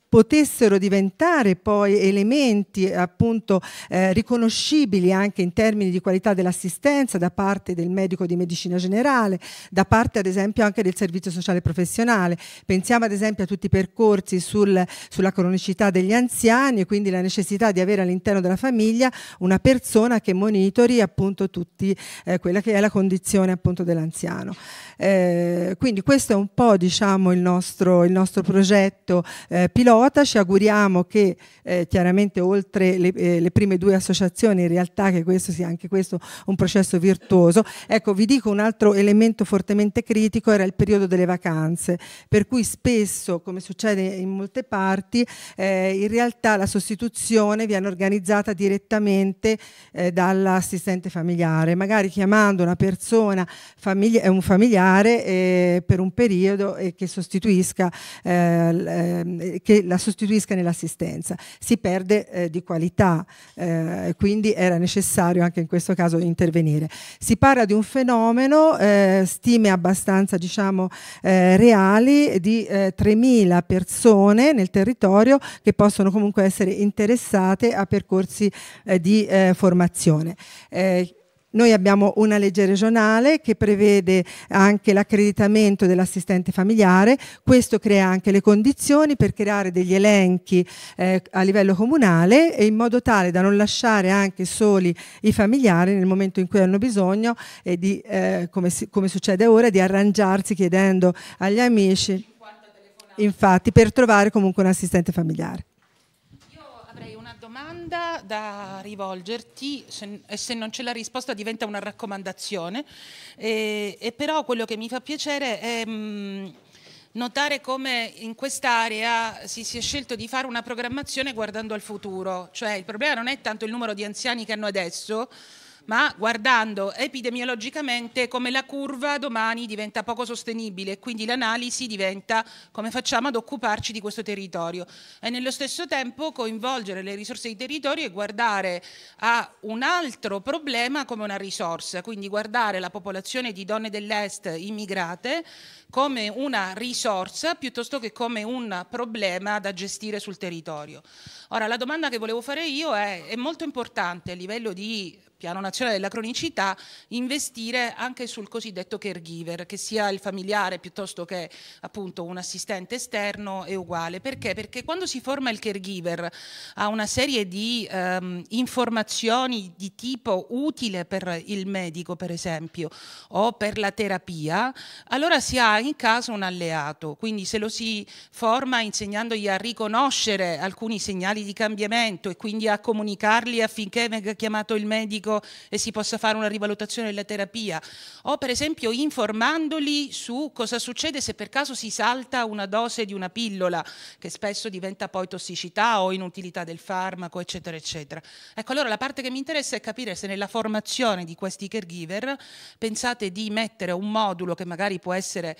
potessero diventare poi elementi appunto eh, riconoscibili anche in termini di qualità dell'assistenza da parte del medico di medicina generale, da parte ad esempio anche del servizio sociale professionale. Pensiamo ad esempio a tutti i percorsi sul, sulla cronicità degli anziani e quindi la necessità di avere all'interno della famiglia una persona che monitori appunto tutti eh, quella che è la condizione appunto dell'anziano. Eh, quindi questo è un po' diciamo il nostro, il nostro progetto eh, pilota quota, ci auguriamo che eh, chiaramente oltre le, eh, le, prime due associazioni in realtà che questo sia anche questo un processo virtuoso. Ecco, vi dico un altro elemento fortemente critico era il periodo delle vacanze, per cui spesso, come succede in molte parti, eh, in realtà la sostituzione viene organizzata direttamente eh, dall'assistente familiare, magari chiamando una persona, famiglia, un familiare eh, per un periodo e eh, che sostituisca Eh, ehm, che la sostituisca nell'assistenza, si perde eh, di qualità, eh, quindi era necessario anche in questo caso intervenire. Si parla di un fenomeno, eh, stime abbastanza diciamo, eh, reali, di 3.000 eh, persone nel territorio che possono comunque essere interessate a percorsi eh, di formazione. Noi abbiamo una legge regionale che prevede anche l'accreditamento dell'assistente familiare, questo crea anche le condizioni per creare degli elenchi eh, a livello comunale e in modo tale da non lasciare anche soli i familiari nel momento in cui hanno bisogno e di, eh, come, come succede ora, di arrangiarsi chiedendo agli amici infatti, per trovare comunque un assistente familiare
domanda da rivolgerti se, se non c'è la risposta diventa una raccomandazione, e, e, però quello che mi fa piacere è... Mh, mm, notare come in quest'area si, si è scelto di fare una programmazione guardando al futuro, cioè il problema non è tanto il numero di anziani che hanno adesso, ma guardando epidemiologicamente come la curva domani diventa poco sostenibile e quindi l'analisi diventa come facciamo ad occuparci di questo territorio e nello stesso tempo coinvolgere le risorse di territorio e guardare a un altro problema come una risorsa, quindi guardare la popolazione di donne dell'est immigrate come una risorsa piuttosto che come un problema da gestire sul territorio. Ora la domanda che volevo fare io è, è molto importante a livello di piano nazionale della cronicità, investire anche sul cosiddetto caregiver, che sia il familiare piuttosto che appunto un assistente esterno è uguale. Perché? Perché quando si forma il caregiver ha una serie di ehm, informazioni di tipo utile per il medico, per esempio, o per la terapia, allora si ha in caso un alleato. Quindi se lo si forma insegnandogli a riconoscere alcuni segnali di cambiamento e quindi a comunicarli affinché venga chiamato il medico medico e si possa fare una rivalutazione della terapia, o per esempio informandoli su cosa succede se per caso si salta una dose di una pillola, che spesso diventa poi tossicità o inutilità del farmaco, eccetera, eccetera. Ecco, allora la parte che mi interessa è capire se nella formazione di questi caregiver pensate di mettere un modulo che magari può essere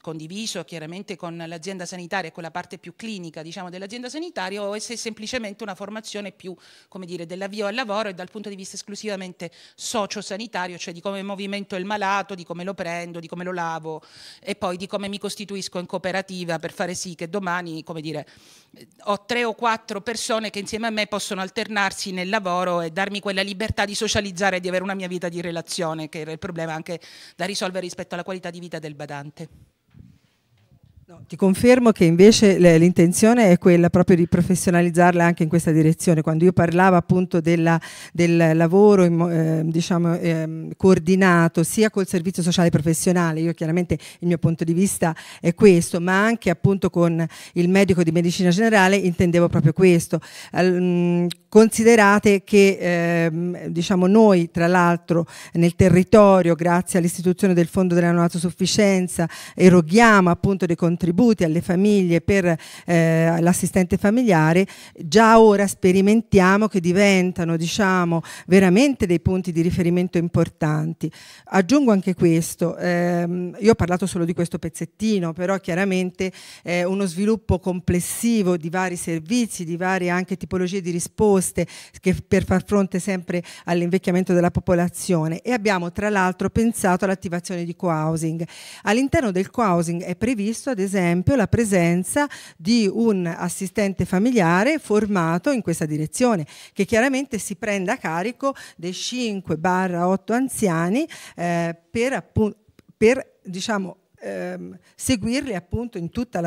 condiviso chiaramente con l'azienda sanitaria e con la parte più clinica diciamo, dell'azienda sanitaria o se è semplicemente una formazione più come dire, dell'avvio al lavoro e dal punto di vista esclusivo effettivamente sociosanitario, cioè di come movimento il malato, di come lo prendo, di come lo lavo e poi di come mi costituisco in cooperativa per fare sì che domani, come dire, ho tre o quattro persone che insieme a me possono alternarsi nel lavoro e darmi quella libertà di socializzare e di avere una mia vita di relazione, che era il problema anche da risolvere rispetto alla qualità di vita del badante.
No, ti confermo che invece l'intenzione è quella proprio di professionalizzarla anche in questa direzione. Quando io parlavo appunto della, del lavoro eh, diciamo, eh, coordinato sia col servizio sociale professionale, io chiaramente il mio punto di vista è questo, ma anche appunto con il medico di medicina generale intendevo proprio questo. All, Considerate che ehm, diciamo noi tra l'altro nel territorio grazie all'istituzione del Fondo della non autosufficienza eroghiamo appunto dei contributi alle famiglie per eh, l'assistente familiare, già ora sperimentiamo che diventano diciamo veramente dei punti di riferimento importanti. Aggiungo anche questo, ehm, io ho parlato solo di questo pezzettino, però chiaramente eh, uno sviluppo complessivo di vari servizi, di varie anche tipologie di risposte che per far fronte sempre all'invecchiamento della popolazione e abbiamo tra l'altro pensato all'attivazione di co-housing. All'interno del co-housing è previsto ad esempio la presenza di un assistente familiare formato in questa direzione che chiaramente si prenda a carico dei 5-8 anziani eh, per appunto per diciamo, ehm, seguirli appunto in tutte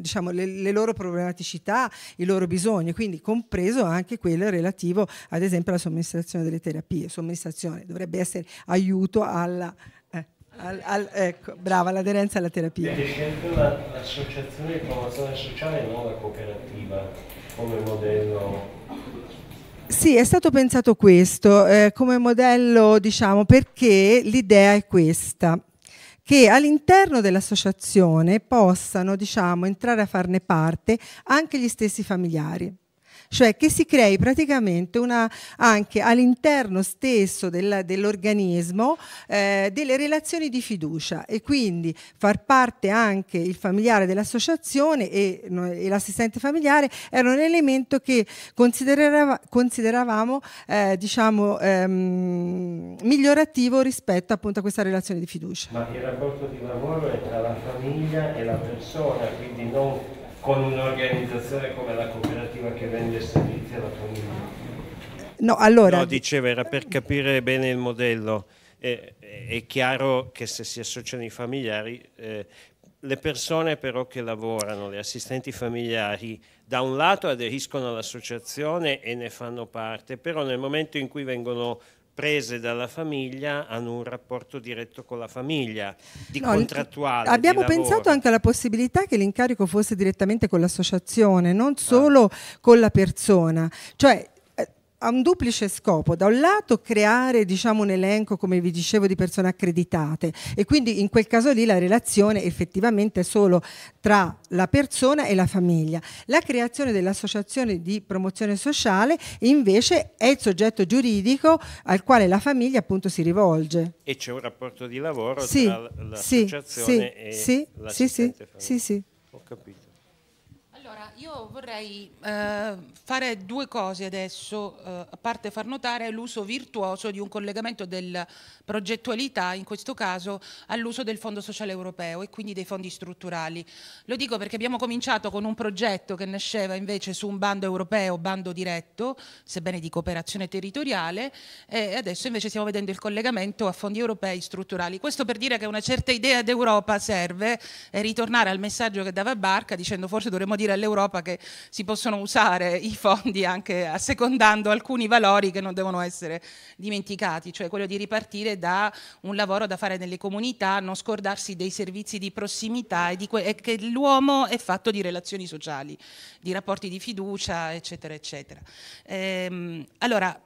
diciamo, le, le, loro problematicità, i loro bisogni, quindi compreso anche quello relativo ad esempio alla somministrazione delle terapie. Somministrazione dovrebbe essere aiuto alla... Eh, al, al, ecco, brava, l'aderenza alla terapia. Per esempio
l'associazione di promozione sociale non la cooperativa come modello
sì, è stato pensato questo eh, come modello, diciamo, perché l'idea è questa che all'interno dell'associazione possano diciamo, entrare a farne parte anche gli stessi familiari cioè che si crei praticamente una, anche all'interno stesso dell'organismo eh, delle relazioni di fiducia e quindi far parte anche il familiare dell'associazione e, e l'assistente familiare era un elemento che considerava, consideravamo eh, diciamo, ehm, migliorativo rispetto appunto a questa relazione di fiducia.
Ma il rapporto di lavoro è tra la famiglia e la persona, quindi non con un'organizzazione come la cooperativa che vende servizi alla famiglia?
No, allora...
no, diceva, era per capire bene il modello. Eh, eh è chiaro
che se si associano i familiari, eh, le persone però che lavorano, gli assistenti familiari, da un lato aderiscono all'associazione e ne fanno parte, però nel momento in cui vengono prese dalla famiglia hanno un rapporto diretto con la famiglia, di no, contrattuale. Abbiamo di pensato anche
alla possibilità che l'incarico fosse direttamente con l'associazione, non solo ah. con la persona. Cioè, ha un duplice scopo, da un lato creare diciamo, un elenco, come vi dicevo, di persone accreditate e quindi in quel caso lì la relazione effettivamente è solo tra la persona e la famiglia. La creazione dell'associazione di promozione sociale invece è il soggetto giuridico al quale la famiglia appunto si rivolge.
E c'è un rapporto di lavoro sì, tra l'associazione sì, e sì, l'assistente
sì, sì, sì, sì. Ho capito.
Allora, io vorrei eh, fare due cose adesso, eh, a parte far notare l'uso virtuoso di un collegamento della progettualità, in questo caso, all'uso del Fondo Sociale Europeo e quindi dei fondi strutturali. Lo dico perché abbiamo cominciato con un progetto che nasceva invece su un bando europeo, bando diretto, sebbene di cooperazione territoriale, e adesso invece stiamo vedendo il collegamento a fondi europei strutturali. Questo per dire che una certa idea d'Europa serve e ritornare al messaggio che dava Barca dicendo forse dovremmo dire all'Europa dell'Europa che si possono usare i fondi anche assecondando alcuni valori che non devono essere dimenticati, cioè quello di ripartire da un lavoro da fare nelle comunità, non scordarsi dei servizi di prossimità e, di e che l'uomo è fatto di relazioni sociali, di rapporti di fiducia, eccetera, eccetera. Ehm, allora,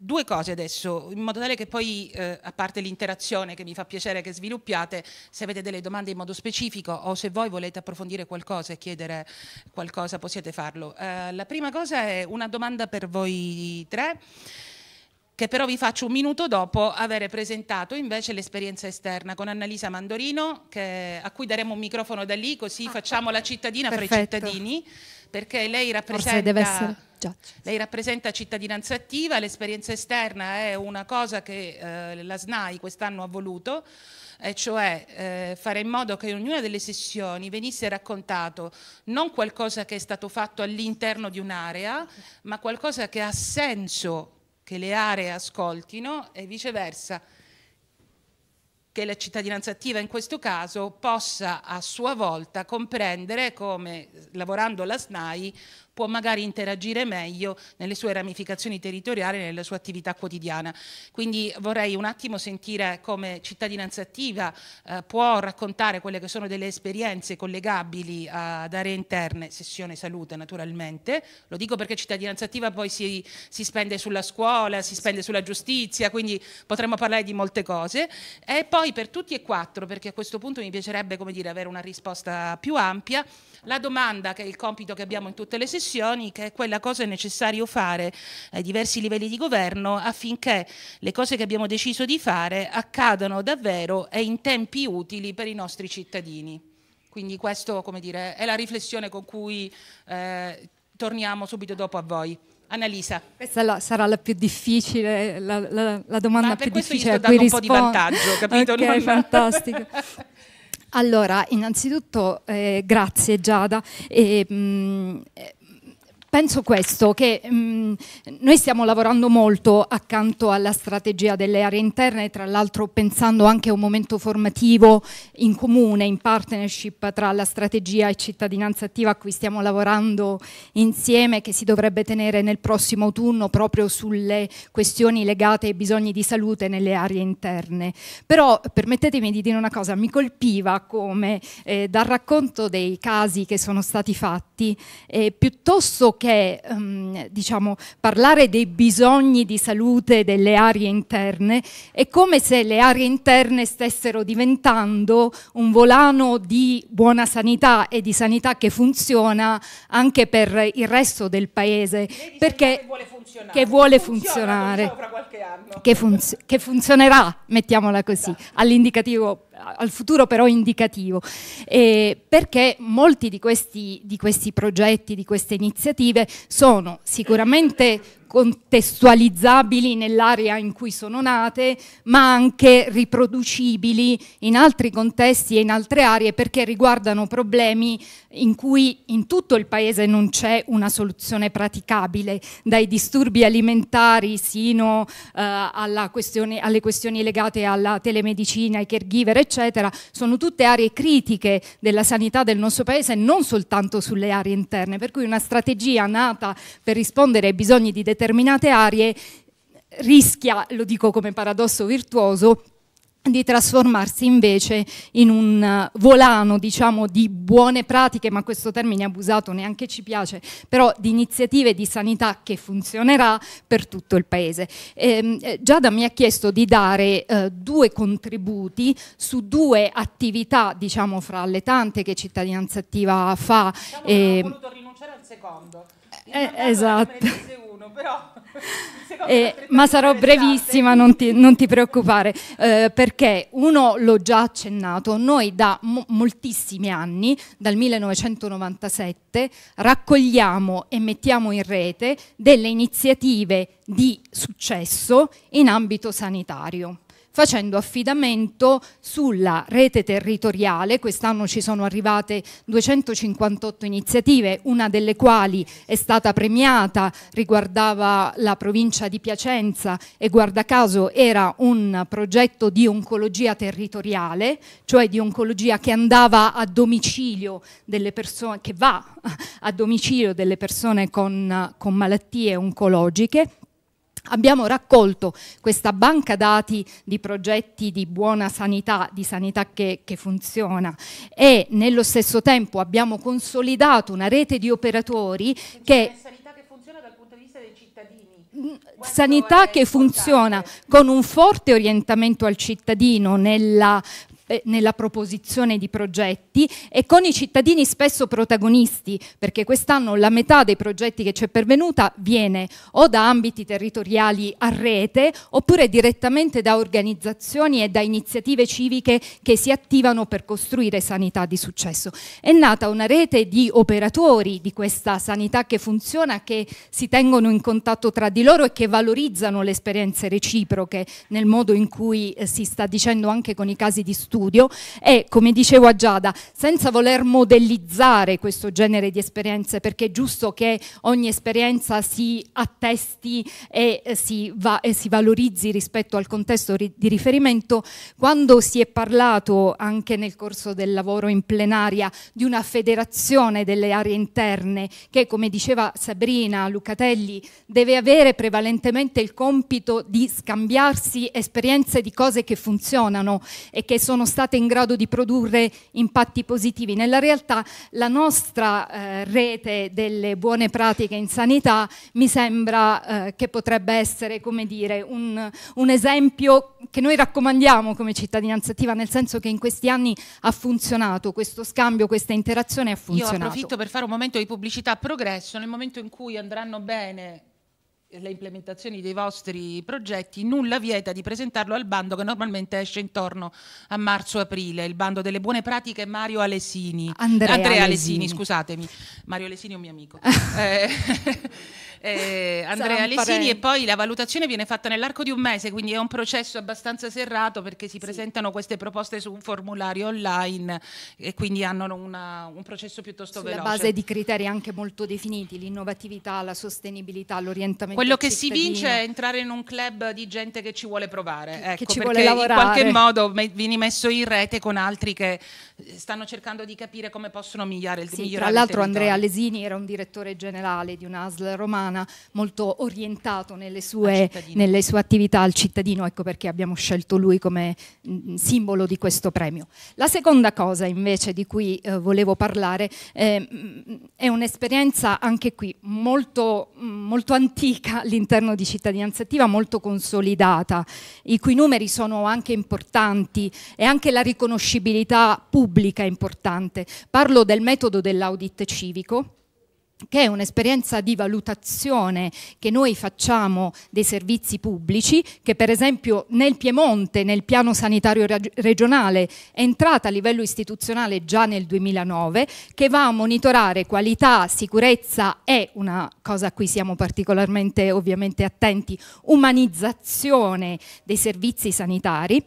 Due cose adesso, in modo tale che poi, eh, a parte l'interazione che mi fa piacere che sviluppiate, se avete delle domande in modo specifico o se voi volete approfondire qualcosa e chiedere qualcosa possiate farlo. Eh, la prima cosa è una domanda per voi tre che però vi faccio un minuto dopo aver presentato invece l'esperienza esterna con Annalisa Mandorino, che, a cui daremo un microfono da lì, così ah, facciamo la cittadina perfetto. per i cittadini perché lei rappresenta, lei rappresenta, cittadinanza attiva, l'esperienza esterna è una cosa che eh, la SNAI quest'anno ha voluto, e cioè eh, fare in modo che in ognuna delle sessioni venisse raccontato non qualcosa che è stato fatto all'interno di un'area, ma qualcosa che ha senso che le aree ascoltino e viceversa che la cittadinanza attiva in questo caso possa a sua volta comprendere come lavorando la SNAI può magari interagire meglio nelle sue ramificazioni territoriali, nella sua attività quotidiana. Quindi vorrei un attimo sentire come cittadinanza attiva eh, può raccontare quelle che sono delle esperienze collegabili eh, ad aree interne, sessione salute naturalmente, lo dico perché cittadinanza attiva poi si, si spende sulla scuola, si spende sulla giustizia, quindi potremmo parlare di molte cose e poi per tutti e quattro, perché a questo punto mi piacerebbe come dire, avere una risposta più ampia, la domanda che è il compito che abbiamo in tutte le sessioni discussioni, che è quella cosa è necessario fare ai eh, diversi livelli di governo affinché le cose che abbiamo deciso di fare accadano davvero e in tempi utili per i nostri cittadini. Quindi questa è la riflessione con cui eh, torniamo subito dopo a voi. Annalisa. Questa la,
sarà la più difficile, la, la, la domanda ah, più difficile. Ma per questo gli sto dando un po' di vantaggio, capito? Ok, fantastico. allora, innanzitutto eh, grazie Giada. E, mh, mm, penso questo, che mh, mm, noi stiamo lavorando molto accanto alla strategia delle aree interne, tra l'altro pensando anche a un momento formativo in comune, in partnership tra la strategia e cittadinanza attiva a cui stiamo lavorando insieme, che si dovrebbe tenere nel prossimo autunno proprio sulle questioni legate ai bisogni di salute nelle aree interne. Però permettetemi di dire una cosa, mi colpiva come eh, dal racconto dei casi che sono stati fatti, eh, piuttosto che um, diciamo, parlare dei bisogni di salute delle aree interne è come se le aree interne stessero diventando un volano di buona sanità e di sanità che funziona anche per il resto del paese. Perché che vuole funzionare, che, diciamo funzionerà, mettiamola così, esatto. all'indicativo al futuro però indicativo, eh, perché molti di questi, di questi progetti, di queste iniziative sono sicuramente contestualizzabili nell'area in cui sono nate, ma anche riproducibili in altri contesti e in altre aree perché riguardano problemi in cui in tutto il paese non c'è una soluzione praticabile, dai disturbi alimentari sino eh, questione, alle questioni legate alla telemedicina, ai caregiver, eccetera, sono tutte aree critiche della sanità del nostro paese, non soltanto sulle aree interne, per cui una strategia nata per rispondere ai bisogni di determinazione determinate aree rischia, lo dico come paradosso virtuoso, di trasformarsi invece in un eh, volano diciamo, di buone pratiche, ma questo termine abusato neanche ci piace, però di iniziative di sanità che funzionerà per tutto il paese. Ehm, eh, Giada mi ha chiesto di dare eh, due contributi su due attività, diciamo fra le tante che Cittadinanza Attiva fa. Diciamo, eh, ho voluto
rinunciare al secondo.
Eh, esatto
meno, però...
Eh, ma sarò brevissima, non ti, non ti preoccupare, eh, perché uno l'ho già accennato, noi da mo- moltissimi anni, dal 1997, raccogliamo e mettiamo in rete delle iniziative di successo in ambito sanitario facendo affidamento sulla rete territoriale, quest'anno ci sono arrivate 258 iniziative, una delle quali è stata premiata, riguardava la provincia di Piacenza e guarda caso era un progetto di oncologia territoriale, cioè di oncologia che andava a domicilio delle persone, che va a domicilio delle persone con, con malattie oncologiche Abbiamo raccolto questa banca dati di progetti di buona sanità, di sanità che, che, funziona e nello stesso tempo abbiamo consolidato una rete di operatori Attenzione, che... Sanità che funziona dal punto di vista dei cittadini. Mm, Quanto sanità che importante. funziona con un forte orientamento al cittadino nella eh, nella proposizione di progetti e con i cittadini spesso protagonisti, perché quest'anno la metà dei progetti che ci è pervenuta viene o da ambiti territoriali a rete oppure direttamente da organizzazioni e da iniziative civiche che si attivano per costruire sanità di successo. È nata una rete di operatori di questa sanità che funziona, che si tengono in contatto tra di loro e che valorizzano le esperienze reciproche nel modo in cui eh, si sta dicendo anche con i casi di studio studio e, come dicevo a Giada, senza voler modellizzare questo genere di esperienze, perché è giusto che ogni esperienza si attesti e, eh, si, va, e eh, si valorizzi rispetto al contesto ri di riferimento, quando si è parlato anche nel corso del lavoro in plenaria di una federazione delle aree interne che, come diceva Sabrina Lucatelli, deve avere prevalentemente il compito di scambiarsi esperienze di cose che funzionano e che sono state in grado di produrre impatti positivi. Nella realtà la nostra eh, rete delle buone pratiche in sanità mi sembra eh, che potrebbe essere come dire, un, un esempio che noi raccomandiamo come cittadinanza attiva, nel senso che in questi anni ha funzionato questo scambio, questa interazione ha funzionato. Io approfitto per
fare un momento di pubblicità a progresso, nel momento in cui andranno bene le implementazioni dei vostri progetti, nulla vieta di presentarlo al bando che normalmente esce intorno a marzo-aprile, il bando delle buone pratiche Mario Alesini. Andrea, Andrea Alesini, Alesini scusatami. Mario Alesini è un mio amico. eh, eh, Andrea Alesini e poi la valutazione viene fatta nell'arco di un mese, quindi è un processo abbastanza serrato perché si sì. presentano queste proposte su un formulario online e quindi hanno una, un processo piuttosto Sulla veloce. Sulla base di
criteri anche molto definiti, l'innovatività, la sostenibilità, l'orientamento quello che si vince è
entrare in un club di gente che ci vuole provare, che, ecco, che ci vuole lavorare. in qualche
modo me, vieni
messo in rete con altri che eh, stanno cercando di capire come possono migliorare il sì, migliorare Tra l'altro Andrea Lesini
era un direttore generale di un'ASL romana molto orientato nelle sue, nelle sue attività al cittadino, ecco perché abbiamo scelto lui come mh, mm, mm, simbolo di questo premio. La seconda cosa invece di cui eh, volevo parlare eh, mm, è un'esperienza anche qui molto, molto antica ricerca all'interno di cittadinanza attiva molto consolidata, i cui numeri sono anche importanti e anche la riconoscibilità pubblica è importante. Parlo del metodo dell'audit civico che è un'esperienza di valutazione che noi facciamo dei servizi pubblici, che per esempio nel Piemonte, nel piano sanitario regionale, è entrata a livello istituzionale già nel 2009, che va a monitorare qualità, sicurezza e, una cosa a cui siamo particolarmente ovviamente attenti, umanizzazione dei servizi sanitari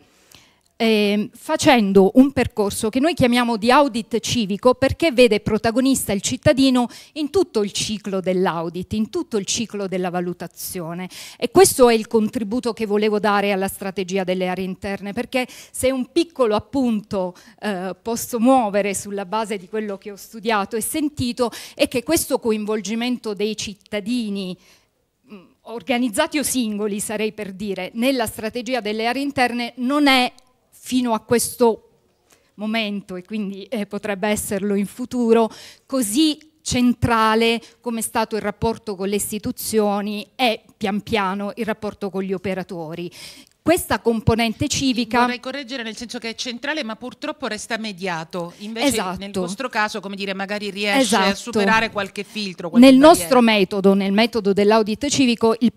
eh, facendo un percorso che noi chiamiamo di audit civico perché vede protagonista il cittadino in tutto il ciclo dell'audit, in tutto il ciclo della valutazione e questo è il contributo che volevo dare alla strategia delle aree interne perché se un piccolo appunto eh, posso muovere sulla base di quello che ho studiato e sentito è che questo coinvolgimento dei cittadini mm, organizzati o singoli, sarei per dire, nella strategia delle aree interne non è fino a questo momento e quindi eh, potrebbe esserlo in futuro, così centrale come è stato il rapporto con le istituzioni e pian piano il rapporto con gli operatori, questa componente civica. Vorrei
correggere nel senso che è centrale, ma purtroppo resta mediato. Invece, esatto. nel vostro caso, come dire, magari riesce esatto. a superare qualche
filtro. Qualche nel barriera. nostro metodo, nel metodo dell'audit civico, il,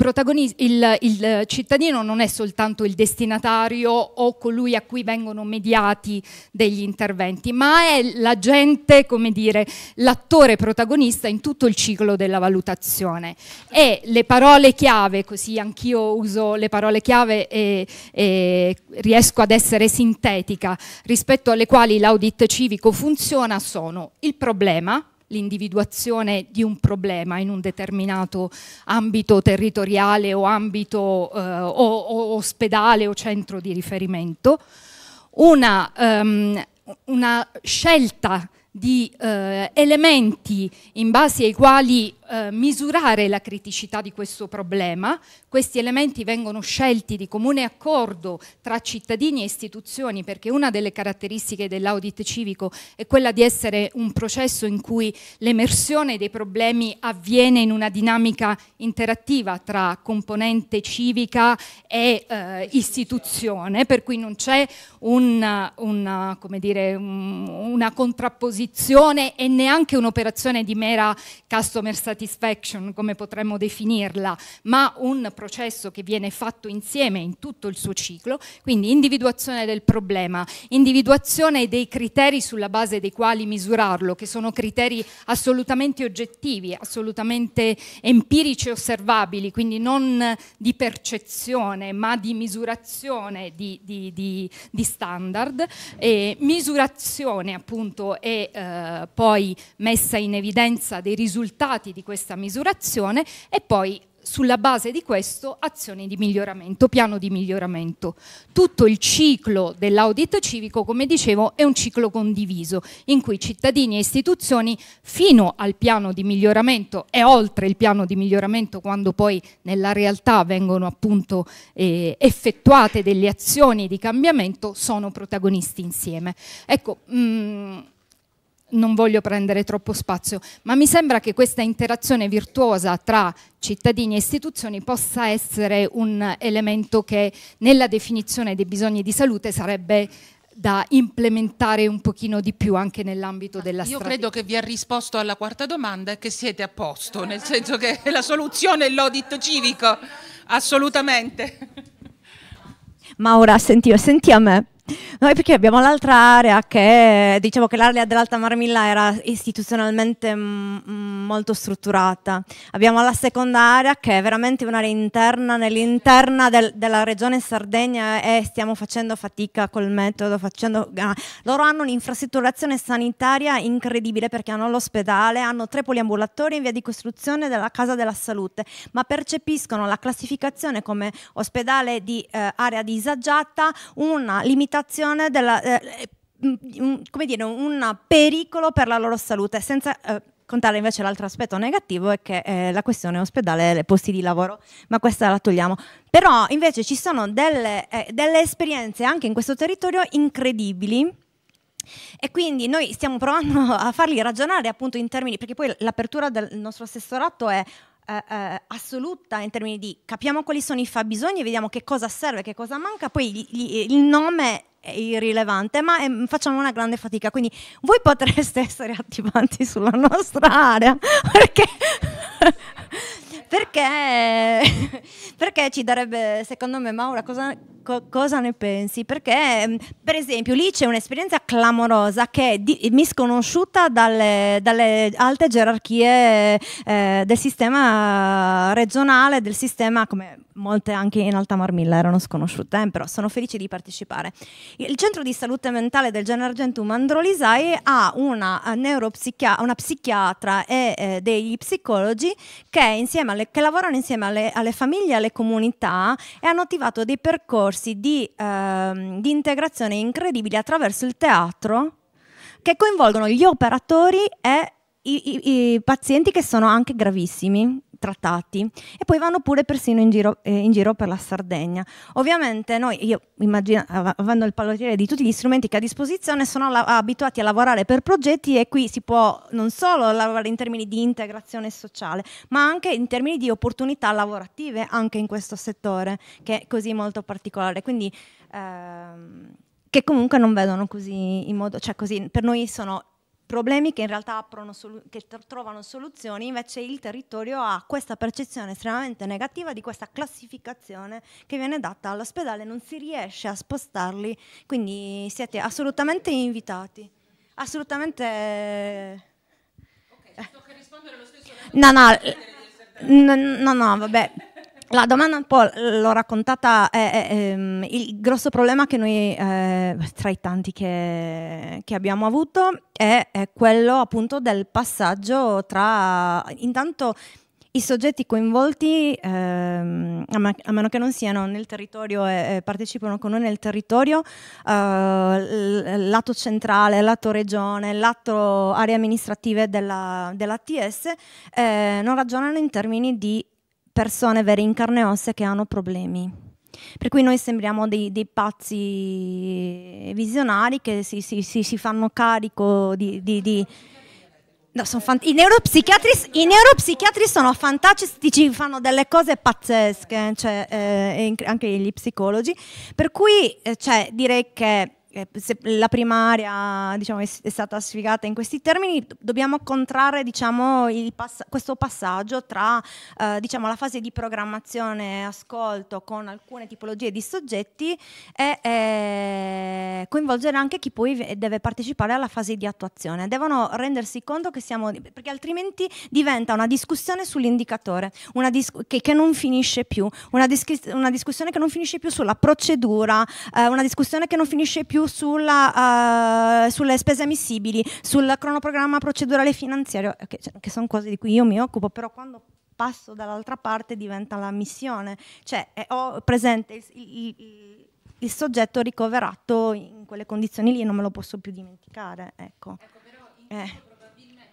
il, il, cittadino non è soltanto il destinatario o colui a cui vengono mediati degli interventi, ma è l'agente, come dire, l'attore protagonista in tutto il ciclo della valutazione. E le parole chiave, così anch'io uso le parole chiave. Eh, e, riesco ad essere sintetica, rispetto alle quali l'audit civico funziona sono il problema, l'individuazione di un problema in un determinato ambito territoriale o ambito eh, o, o ospedale o centro di riferimento, una, um, una scelta di eh, elementi in base ai quali eh, misurare la criticità di questo problema. Questi elementi vengono scelti di comune accordo tra cittadini e istituzioni perché una delle caratteristiche dell'audit civico è quella di essere un processo in cui l'emersione dei problemi avviene in una dinamica interattiva tra componente civica e eh, istituzione, per cui non c'è una, una, dire, una contrapposizione e neanche un'operazione di mera customer satisfaction satisfaction, come potremmo definirla, ma un processo che viene fatto insieme in tutto il suo ciclo, quindi individuazione del problema, individuazione dei criteri sulla base dei quali misurarlo, che sono criteri assolutamente oggettivi, assolutamente empirici e osservabili, quindi non di percezione, ma di misurazione di, di, di, di standard, e misurazione appunto e eh, poi messa in evidenza dei risultati di questa misurazione e poi sulla base di questo azioni di miglioramento, piano di miglioramento. Tutto il ciclo dell'audit civico, come dicevo, è un ciclo condiviso in cui cittadini e istituzioni fino al piano di miglioramento e oltre il piano di miglioramento quando poi nella realtà vengono appunto eh, effettuate delle azioni di cambiamento sono protagonisti insieme. Ecco, mh, mm, non voglio prendere troppo spazio, ma mi sembra che questa interazione virtuosa tra cittadini e istituzioni possa essere un elemento che nella definizione dei bisogni di salute sarebbe da implementare un pochino di più anche nell'ambito della Io strategia. Io credo
che vi ha risposto alla quarta domanda e che siete a posto, nel senso che la soluzione è l'audit civico, assolutamente.
Ma ora senti, senti a me, noi perché abbiamo l'altra area che, dicevo che l'area dell'Alta Marmilla era istituzionalmente molto strutturata, abbiamo la seconda area che è veramente un'area interna, nell'interna del, della regione Sardegna e stiamo facendo fatica col metodo, facendo, ah, loro hanno un'infrastrutturazione sanitaria incredibile perché hanno l'ospedale, hanno tre poliambulatori in via di costruzione della Casa della Salute, ma percepiscono la classificazione come ospedale di eh, area disagiata, una limitazione un'esitazione della, eh, mm, mm, come dire, un pericolo per la loro salute, senza eh, contare invece l'altro aspetto negativo è che eh, la questione ospedale e posti di lavoro, ma questa la togliamo. Però invece ci sono delle, eh, delle esperienze anche in questo territorio incredibili. E quindi noi stiamo provando a farli ragionare appunto in termini, perché poi l'apertura del nostro assessorato è eh, eh, assoluta in termini di capiamo quali sono i fabbisogni, vediamo che cosa serve, che cosa manca, poi gli, gli, eh, il nome è irrilevante, ma è, ehm, facciamo una grande fatica. Quindi voi potreste essere attivanti sulla nostra area perché, perché, perché ci darebbe, secondo me, Maura, cosa co cosa ne pensi? Perché mm, per esempio lì c'è un'esperienza clamorosa che è di- misconosciuta dalle, dalle, alte gerarchie eh, del sistema regionale, del sistema come molte anche in Alta Marmilla erano sconosciute, eh, però sono felice di partecipare. Il centro di salute mentale del Gen Argentum Androlisai ha una, eh, neuropsichia- una psichiatra e eh, degli psicologi che, alle, che lavorano insieme alle, alle famiglie e alle comunità e hanno attivato dei percorsi percorsi di, ehm, di integrazione incredibili attraverso il teatro che coinvolgono gli operatori e i, i, i, pazienti che sono anche gravissimi trattati e poi vanno pure persino in giro, eh, in giro per la Sardegna. Ovviamente noi, io immagino, avendo il pallottiere di tutti gli strumenti che ha a disposizione, sono la- abituati a lavorare per progetti e qui si può non solo lavorare in termini di integrazione sociale, ma anche in termini di opportunità lavorative anche in questo settore, che è così molto particolare. Quindi, ehm, che comunque non vedono così in modo, cioè così, per noi sono problemi che in realtà aprono che trovano soluzioni, invece il territorio ha questa percezione estremamente negativa di questa classificazione che viene data all'ospedale, non si riesce a spostarli, quindi siete assolutamente invitati, assolutamente... Okay, eh. No, no, no, no, vabbè. La domanda un po' l'ho raccontata, è, è, è, ehm, il grosso problema che noi, eh, tra i tanti che, che abbiamo avuto, è, quello appunto del passaggio tra, intanto i soggetti coinvolti, ehm, a, meno che non siano nel territorio e, e partecipano con noi nel territorio, eh, lato centrale, lato regione, lato aree amministrative della, della TS, eh, non ragionano in termini di persone vere in carne e ossa che hanno problemi. Per cui noi sembriamo dei, dei pazzi visionari che si, si, si, si fanno carico di... di, di no, I, neuropsichiatri, I, neuropsichiatri, sono fantastici, fanno delle cose pazzesche, cioè, eh, anche gli psicologi, per cui eh, cioè, direi che eh, la primaria diciamo, è, è, stata sfigata in questi termini, dobbiamo contrarre diciamo, pass questo passaggio tra eh, diciamo, la fase di programmazione ascolto con alcune tipologie di soggetti e eh, coinvolgere anche chi poi deve partecipare alla fase di attuazione. Devono rendersi conto che siamo, perché altrimenti diventa una discussione sull'indicatore, dis che, che, non finisce più, una, dis una, discussione che non finisce più sulla procedura, eh, una discussione che non finisce più sulla, uh, sulle spese ammissibili, sul cronoprogramma procedurale finanziario, eh, che, cioè, che sono cose di cui io mi occupo, però quando passo dall'altra parte diventa la missione, cioè eh, ho presente il, il, il, soggetto ricoverato in quelle condizioni lì e non me lo posso più dimenticare. Ecco. ecco eh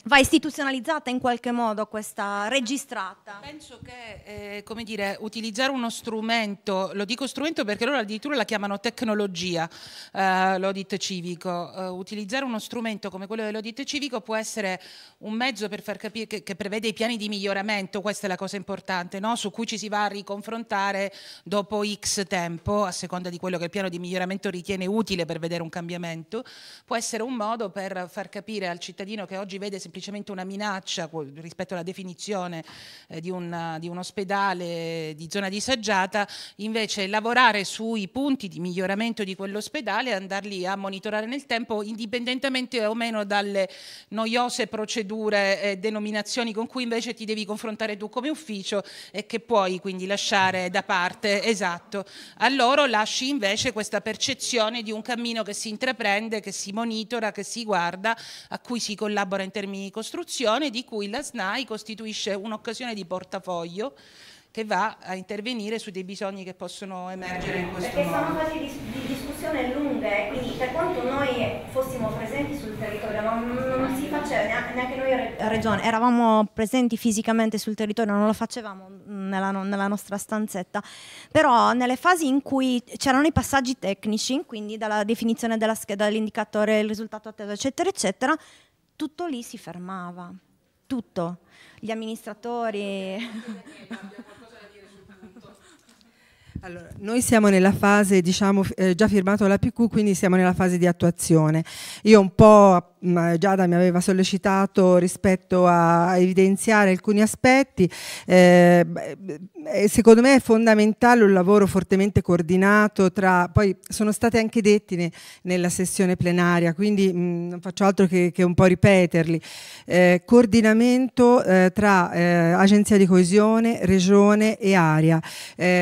va istituzionalizzata in qualche modo questa registrata? Penso che, eh, come dire, utilizzare uno
strumento, lo dico strumento perché loro addirittura la chiamano tecnologia, eh, l'audit civico, eh, utilizzare uno strumento come quello dell'audit civico può essere un mezzo per far capire che, che, prevede i piani di miglioramento, questa è la cosa importante, no? su cui ci si va a riconfrontare dopo X tempo, a seconda di quello che il piano di miglioramento ritiene utile per vedere un cambiamento, può essere un modo per far capire al cittadino che oggi vede semplicemente semplicemente una minaccia rispetto alla definizione eh, di, una, di, un ospedale di zona disagiata, invece lavorare sui punti di miglioramento di quell'ospedale e andarli a monitorare nel tempo indipendentemente o meno dalle noiose procedure e denominazioni con cui invece ti devi confrontare tu come ufficio e che puoi quindi lasciare da parte, esatto. A loro lasci invece questa percezione di un cammino che si intraprende, che si monitora, che si guarda, a cui si collabora in termini costruzione di cui la SNAI costituisce un'occasione di portafoglio che va a intervenire su dei
bisogni che possono emergere in questo Perché modo. Perché sono fasi di, discussione lunghe, quindi per quanto noi fossimo presenti sul territorio, non, non si faceva neanche, noi a regione, eravamo presenti fisicamente sul territorio, non lo facevamo mm, nella, nella nostra stanzetta, però nelle fasi in cui c'erano i passaggi tecnici, quindi dalla definizione della scheda, dell'indicatore, il risultato atteso, eccetera, eccetera, tutto lì si fermava, tutto. Gli amministratori...
Allora, noi siamo nella fase, diciamo, eh, già firmato la PQ, quindi siamo nella fase di attuazione. Io un po', mm, eh, Giada mi aveva sollecitato rispetto a, evidenziare alcuni aspetti, eh, eh, secondo me è fondamentale un lavoro fortemente coordinato tra, poi sono stati anche detti ne, nella sessione plenaria, quindi mh, mm, non faccio altro che, che un po' ripeterli, eh, coordinamento eh, tra agenzia di coesione, regione e area,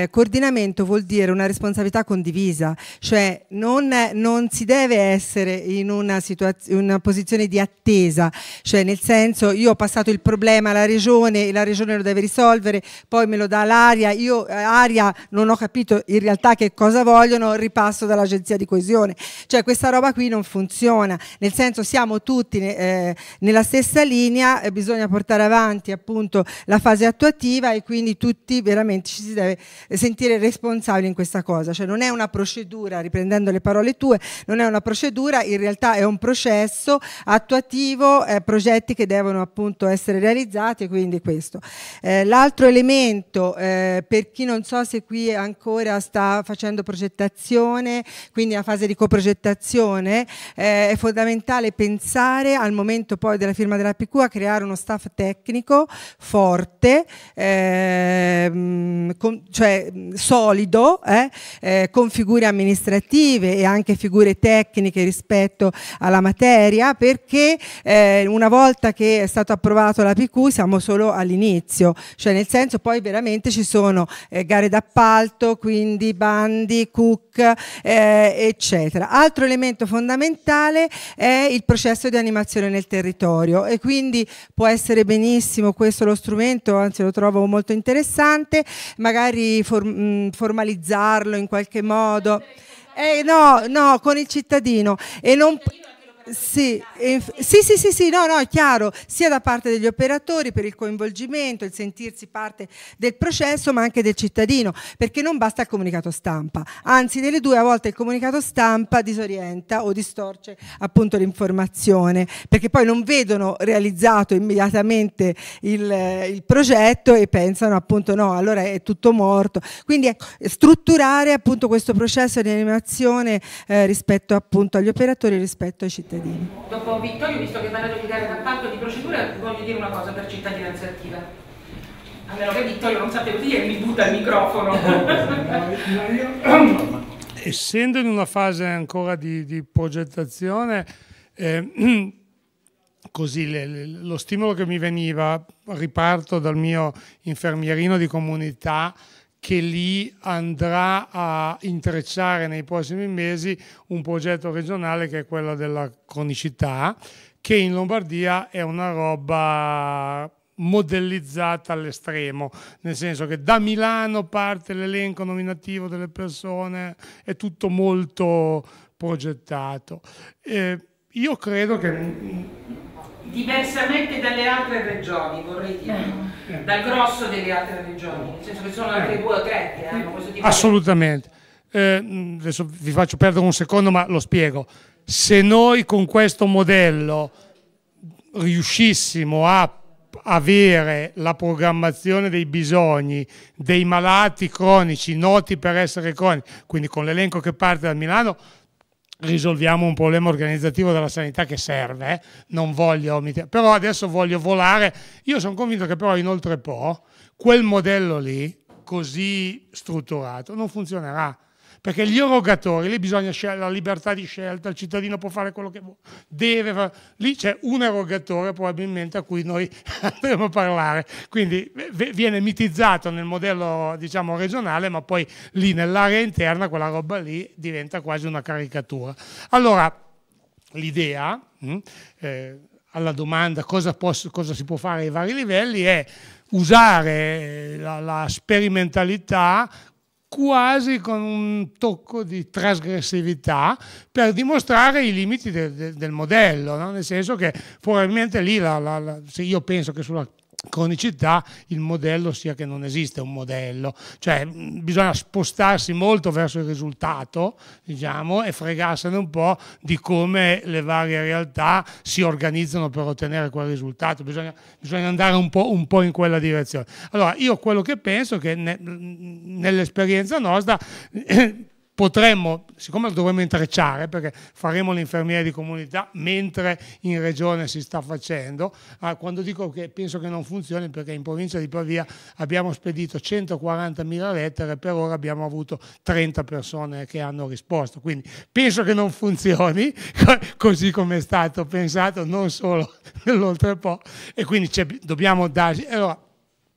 coordinamento cambiamento vuol dire una responsabilità condivisa, cioè non, non si deve essere in una, una, posizione di attesa, cioè nel senso io ho passato il problema alla regione, e la regione lo deve risolvere, poi me lo dà l'aria, io aria non ho capito in realtà che cosa vogliono, ripasso dall'agenzia di coesione, cioè questa roba qui non funziona, nel senso siamo tutti eh, nella stessa linea, eh, bisogna portare avanti appunto la fase attuativa e quindi tutti veramente ci si deve eh, sentire responsabili responsabile in questa cosa, cioè non è una procedura, riprendendo le parole tue, non è una procedura, in realtà è un processo attuativo, eh, progetti che devono appunto essere realizzati, quindi questo. Eh, l'altro elemento, eh, per chi non so se qui ancora sta facendo progettazione, quindi la fase di coprogettazione, eh, è fondamentale pensare al momento poi della firma della PQ a creare uno staff tecnico forte, ehm, con, cioè solido, solido eh, eh, con figure amministrative e anche figure tecniche rispetto alla materia perché eh, una volta che è stato approvato la PQ siamo solo all'inizio, cioè nel senso poi veramente ci sono eh, gare d'appalto, quindi bandi, cook, eh, eccetera. Altro elemento fondamentale è il processo di animazione nel territorio e quindi può essere benissimo questo lo strumento, anzi lo trovo molto interessante, magari formalizzarlo in qualche modo. Eh, no, no, con il cittadino. E non, sì, sì, sì, sì, sì, no, no, è chiaro, sia da parte degli operatori per il coinvolgimento, il sentirsi parte del processo, ma anche del cittadino, perché non basta il comunicato stampa, anzi delle due a volte il comunicato stampa disorienta o distorce appunto l'informazione, perché poi non vedono realizzato immediatamente il, il progetto e pensano appunto no, allora è tutto morto. Quindi è ecco, strutturare appunto questo processo di animazione eh, rispetto appunto agli operatori, rispetto ai cittadini cittadini.
Dopo Vittorio, visto che hai parlato di dare d'appalto di procedura, voglio dire una cosa per cittadinanza attiva. A meno che Vittorio non sappia così e mi butta il microfono.
Essendo in una fase ancora di, di progettazione, eh, così le, le, lo stimolo che mi veniva, riparto dal mio infermierino di comunità, che lì andrà a intrecciare nei prossimi mesi un progetto regionale che è quello della cronicità, che in Lombardia è una roba modellizzata all'estremo, nel senso che da Milano parte l'elenco nominativo delle persone, è tutto molto progettato. Eh, io credo che
diversamente dalle altre regioni, vorrei dire. Eh. Dal grosso delle altre regioni, nel senso che sono anche eh. due o tre che hanno questo
tipo di... Assolutamente. Eh, adesso vi faccio perdere un secondo, ma lo spiego. Se noi con questo modello riuscissimo a avere la programmazione dei bisogni dei malati cronici noti per essere cronici, quindi con l'elenco che parte da Milano, risolviamo un problema organizzativo della sanità che serve, eh. non voglio, però adesso voglio volare, io sono convinto che però inoltre po' quel modello lì, così strutturato, non funzionerà perché gli erogatori, lì bisogna scegliere la libertà di scelta, il cittadino può fare quello che vuole, deve fare. lì c'è un erogatore probabilmente a cui noi andremo a parlare, quindi viene mitizzato nel modello diciamo regionale, ma poi lì nell'area interna quella roba lì diventa quasi una caricatura. Allora, l'idea hm, eh, alla domanda cosa, posso, cosa si può fare ai vari livelli è usare eh, la, la, sperimentalità quasi con un tocco di trasgressività per dimostrare i limiti de, de, del modello, no? nel senso che probabilmente lì, la, la, la, se io penso che sulla cronicità il modello sia che non esiste un modello, cioè bisogna spostarsi molto verso il risultato, diciamo, e fregarsene un po' di come le varie realtà si organizzano per ottenere quel risultato, bisogna, bisogna andare un po', un po', in quella direzione. Allora, io quello che penso è che ne, nell'esperienza nostra potremmo, siccome lo dovremmo intrecciare perché faremo l'infermiera di comunità mentre in regione si sta facendo, ah, quando dico che penso che non funzioni perché in provincia di Pavia abbiamo spedito 140.000 lettere, e per ora abbiamo avuto 30 persone che hanno risposto, quindi penso che non funzioni così come è stato pensato, non solo nell'oltrepo e quindi dobbiamo darci... Allora,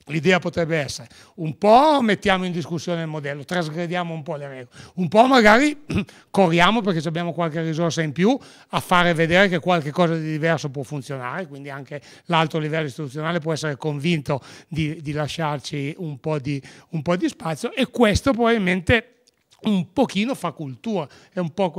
L'idea potrebbe essere un po' mettiamo in discussione il modello, trasgrediamo un po' le regole, un po' magari corriamo perché abbiamo qualche risorsa in più a fare vedere che qualche cosa di diverso può funzionare, quindi anche l'alto livello istituzionale può essere convinto di, di lasciarci un po di, un po' di spazio e questo probabilmente un pochino fa cultura, è un po'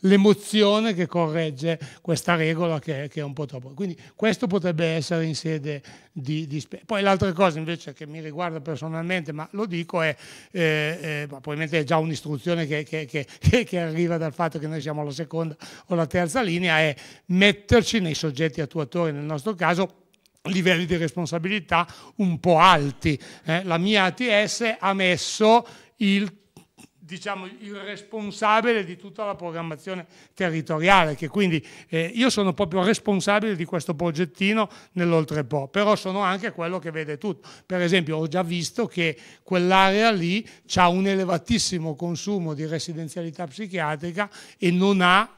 l'emozione che corregge questa regola che, che, è un po' troppo. Quindi questo potrebbe essere in sede di... di Poi l'altra cosa invece che mi riguarda personalmente, ma lo dico, è eh, eh, probabilmente è già un'istruzione che, che, che, arriva dal fatto che noi siamo la seconda o la terza linea, è metterci nei soggetti attuatori, nel nostro caso livelli di responsabilità un po' alti. Eh, la mia ATS ha messo il diciamo, il responsabile di tutta la programmazione territoriale, che quindi eh, io sono proprio responsabile di questo progettino nell'oltrepo, però sono anche quello che vede tutto. Per esempio ho già visto che quell'area lì ha un elevatissimo consumo di residenzialità psichiatrica e non ha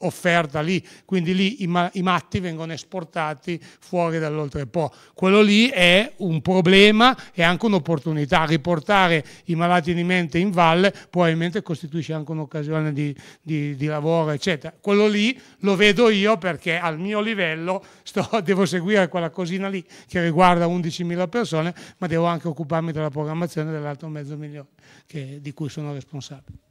offerta lì, quindi lì i, ma i matti vengono esportati fuori dall'oltrepo. Quello lì è un problema e anche un'opportunità. Riportare i malati di mente in valle probabilmente costituisce anche un'occasione di, di, di, lavoro, eccetera. Quello lì lo vedo io perché al mio livello sto, devo seguire quella cosina lì che riguarda 11.000 persone, ma devo anche occuparmi della programmazione dell'altro mezzo milione che, di cui sono responsabile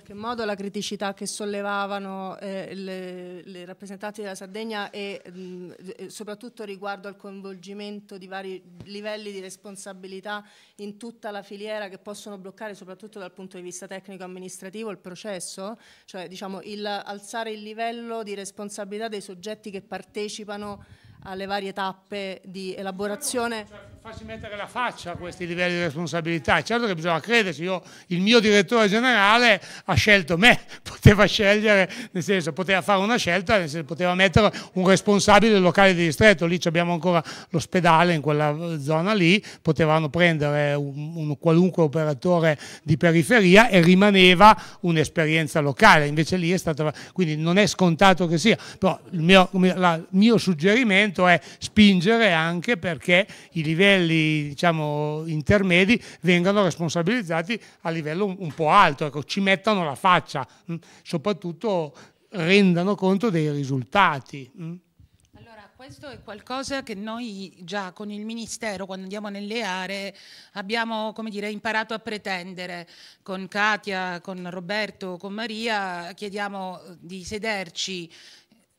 qualche modo la criticità che sollevavano eh, le, le, rappresentanti della Sardegna e mh, mm, soprattutto riguardo al coinvolgimento di vari livelli di responsabilità in tutta la filiera che possono bloccare soprattutto dal punto di vista tecnico-amministrativo il processo, cioè diciamo il, alzare il livello di responsabilità dei soggetti che partecipano alle varie tappe di elaborazione. Certo,
farsi mettere la faccia a questi livelli di responsabilità. Certo che bisogna crederci, io, il mio direttore generale ha scelto me, poteva scegliere, nel senso poteva fare una scelta, nel senso poteva mettere un responsabile locale di distretto, lì abbiamo ancora l'ospedale in quella zona lì, potevano prendere un, un qualunque operatore di periferia e rimaneva un'esperienza locale, invece lì è stata, quindi non è scontato che sia, però il mio, la, il mio suggerimento è spingere anche perché i livelli livelli diciamo, intermedi vengano responsabilizzati a livello un, un po' alto, ecco, ci mettano la faccia, mh? Mm, soprattutto rendano conto dei risultati. Mh? Mm.
Questo è qualcosa che noi già con il Ministero, quando andiamo nelle aree, abbiamo come dire, imparato a pretendere. Con Katia, con Roberto, con Maria chiediamo di sederci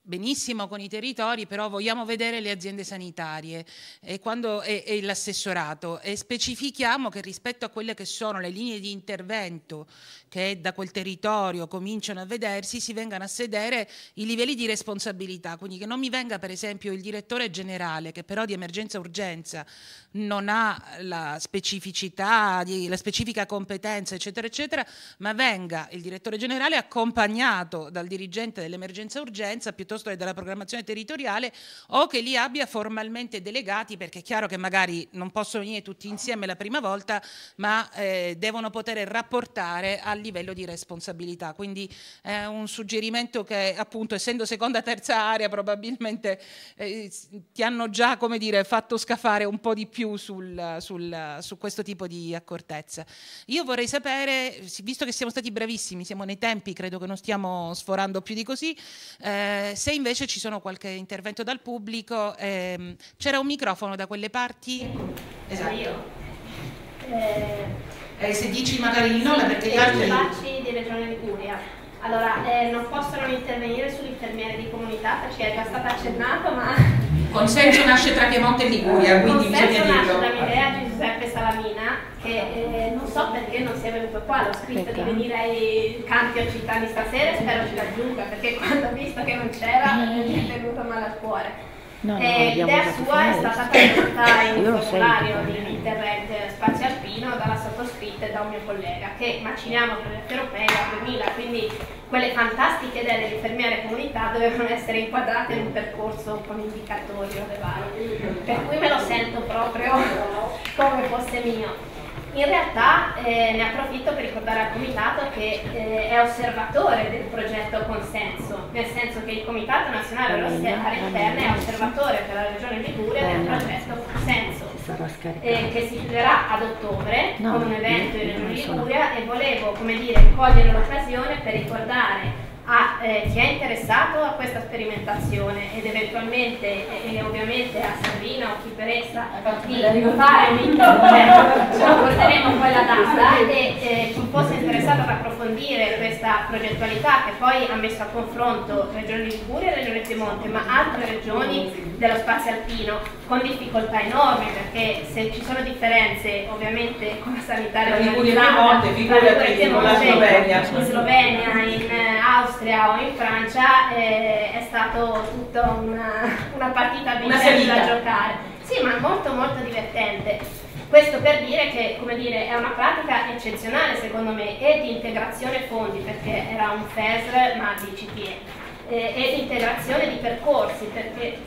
benissimo con i territori, però vogliamo vedere le aziende sanitarie e, quando, e, e l'assessorato e specifichiamo che rispetto a quelle che sono le linee di intervento che da quel territorio cominciano a vedersi, si vengano a sedere i livelli di responsabilità, quindi che non mi venga per esempio il direttore generale che però di emergenza urgenza non ha la specificità, la specifica competenza eccetera eccetera, ma venga il direttore generale accompagnato dal dirigente dell'emergenza urgenza piuttosto che dalla programmazione territoriale o che li abbia formalmente delegati perché è chiaro che magari non possono venire tutti insieme la prima volta ma eh, devono poter rapportare al livello di responsabilità. Quindi è un suggerimento che appunto essendo seconda terza area probabilmente eh, ti hanno già come dire, fatto scafare un po' di più sul, sul, su questo tipo di accortezza. Io vorrei sapere, visto che siamo stati bravissimi, siamo nei tempi, credo che non stiamo sforando più di così, eh, se invece ci sono qualche intervento dal pubblico, ehm, c'era un microfono da quelle parti? Esatto.
Eh,
eh, se dici magari no, perché gli altri... Facci
di Regione Liguria. Allora, eh, non posso non intervenire sull'infermiere di comunità perché è già stato accennato, ma... Consenso nasce tra Piemonte e Liguria, quindi Consenso bisogna dirlo. Consenso nasce dall'idea di Giuseppe Salamina, che eh, non so perché non sia venuto qua, l'ho scritto Aspetta. di venire ai campi di stasera e spero ci raggiunga, perché quando ho visto che non c'era mi è venuto male al cuore No, no, eh, l'idea sua è stata tradotta in un formulario di Internet eh, Spazio Alpino dalla sottoscritta e da un mio collega che maciniamo per l'Unione Europea 2000, quindi quelle fantastiche idee dell'infermiere comunità dovevano essere inquadrate in un percorso con indicatori o le varie, per cui me lo sento proprio come fosse mio. In realtà eh, ne approfitto per ricordare al Comitato che eh, è osservatore del progetto Consenso, nel senso che il Comitato Nazionale all'Interno è osservatore per la Regione Liguria del progetto Consenso, eh, che si chiuderà ad ottobre con un evento in Regione Liguria e volevo dire, cogliere l'occasione per ricordare a ah, eh, chi è interessato a questa sperimentazione ed eventualmente e, e ovviamente a Sabrina o chi per essa di fare un intervento, cioè, porteremo poi la data eh, e eh, chi fosse interessato ad approfondire questa progettualità che poi ha messo a confronto Regione Liguria e Regione Piemonte ma altre regioni dello spazio alpino con difficoltà enormi perché se ci sono differenze ovviamente con la sanità regionale, Liguria Piemonte, Liguria Piemonte, in Slovenia, in Austria eh, Austria o in Francia eh, è stato tutta una, una partita bellissima da giocare. Sì, ma molto molto divertente. Questo per dire che dire, è una pratica eccezionale secondo me e di integrazione fondi perché era un FESR ma di CTE eh, e di integrazione di percorsi perché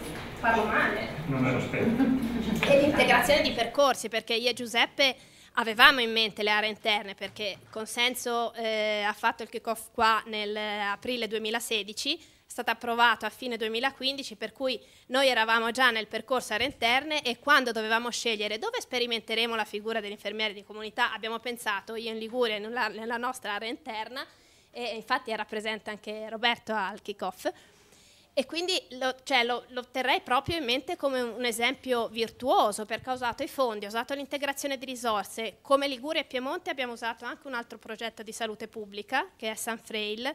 parlo male.
Non me lo spero. e di integrazione di
percorsi perché io e Giuseppe Avevamo in mente le aree interne perché Consenso eh, ha fatto il kick-off qua nell'aprile eh, 2016, è stato approvato a fine 2015, per cui noi eravamo già nel percorso aree interne e quando dovevamo scegliere dove sperimenteremo la figura dell'infermiere di comunità abbiamo pensato, io in Liguria, nella nostra area interna, e infatti era presente anche Roberto al kick-off, e quindi lo, cioè, lo, lo, terrei proprio in mente come un esempio virtuoso perché ha usato i fondi, ha usato l'integrazione di risorse. Come Liguria e Piemonte abbiamo usato anche un altro progetto di salute pubblica che è San Frail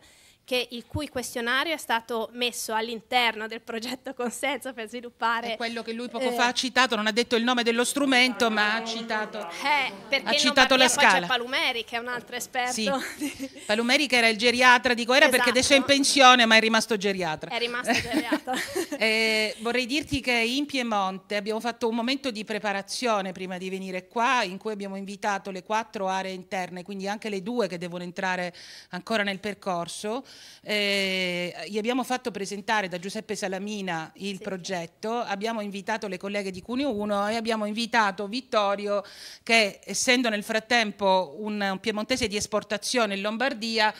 che il cui questionario è stato messo all'interno del progetto Consenso per sviluppare... È quello che lui poco eh, fa ha
citato, non ha detto il nome dello strumento, ma ha
citato, eh, ha citato la scala. Poi Palumeri, che è un altro esperto. Sì.
Palumeri che era il geriatra, dico era esatto. perché adesso è in esatto. pensione, ma è rimasto geriatra.
È rimasto geriatra.
eh, vorrei dirti che in Piemonte abbiamo fatto un momento di preparazione prima di venire qua, in cui abbiamo invitato le quattro aree interne, quindi anche le due che devono entrare ancora nel percorso eh, gli abbiamo fatto presentare da Giuseppe Salamina il sì. progetto, abbiamo invitato le colleghe di Cuneo 1 e abbiamo invitato Vittorio che essendo nel frattempo un, un piemontese di esportazione in Lombardia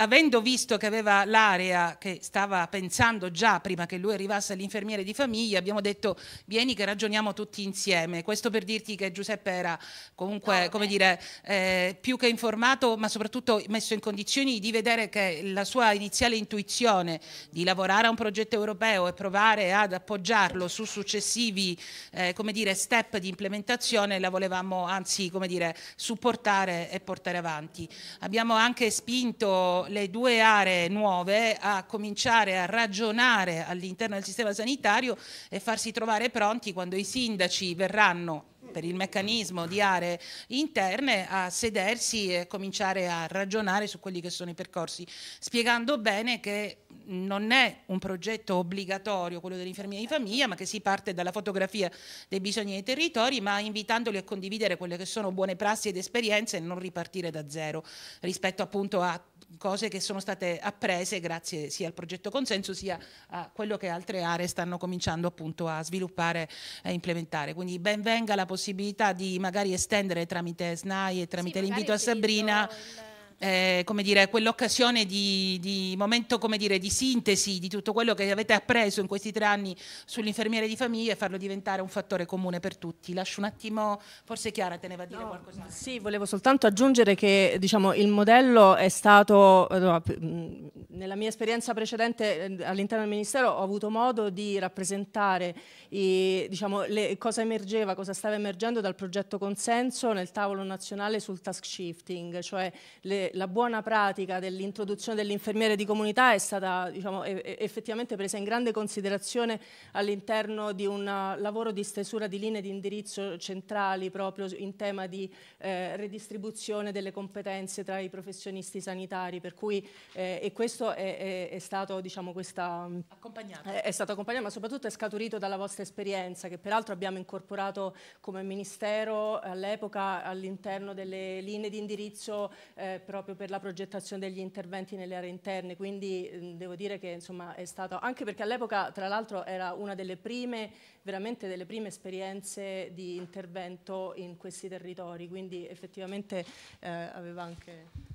avendo visto che aveva l'area che stava pensando già prima che lui arrivasse all'infermiere di famiglia, abbiamo detto vieni che ragioniamo tutti insieme. Questo per dirti che Giuseppe era comunque, no, come eh. dire, eh, più che informato, ma soprattutto messo in condizioni di vedere che la sua iniziale intuizione di lavorare a un progetto europeo e provare ad appoggiarlo su successivi, eh, come dire, step di implementazione la volevamo anzi, come dire, supportare e portare avanti. Abbiamo anche spinto le due aree nuove a cominciare a ragionare all'interno del sistema sanitario e farsi trovare pronti quando i sindaci verranno per il meccanismo di aree interne a sedersi e cominciare a ragionare su quelli che sono i percorsi, spiegando bene che non è un progetto obbligatorio quello dell'infermiera di famiglia, ma che si parte dalla fotografia dei bisogni dei territori, ma invitandoli a condividere quelle che sono buone prassi ed esperienze e non ripartire da zero rispetto appunto a cose che sono state apprese grazie sia al progetto Consenso sia a quello che altre aree stanno cominciando appunto a sviluppare e implementare. Quindi ben venga la possibilità di magari estendere tramite SNAI e tramite sì, l'invito a Sabrina. Il eh, come dire, quell'occasione di, di, momento come dire, di sintesi di tutto quello che avete appreso in questi tre anni sull'infermiere di famiglia e farlo diventare un fattore comune per tutti. Lascio un attimo, forse Chiara te ne va a dire no, qualcosa.
Sì, volevo soltanto aggiungere che diciamo, il modello è stato, eh, nella mia esperienza precedente eh, all'interno del Ministero ho avuto modo di rappresentare i, diciamo, le, cosa emergeva, cosa stava emergendo dal progetto consenso nel tavolo nazionale sul task shifting, cioè le, la buona pratica dell'introduzione dell'infermiere di comunità è stata diciamo, e, effettivamente presa in grande considerazione all'interno di un lavoro di stesura di linee di indirizzo centrali proprio in tema di eh, redistribuzione delle competenze tra i professionisti sanitari, per cui eh, e questo è, è, è stato diciamo, questa, accompagnato. È, è stato accompagnato, ma soprattutto è scaturito dalla vostra questa esperienza che peraltro abbiamo incorporato come Ministero all'epoca all'interno delle linee di indirizzo eh, proprio per la progettazione degli interventi nelle aree interne, quindi mh, mm, devo dire che insomma è stato, anche perché all'epoca tra l'altro era una delle prime, veramente delle prime esperienze di intervento in questi territori, quindi effettivamente eh, aveva anche...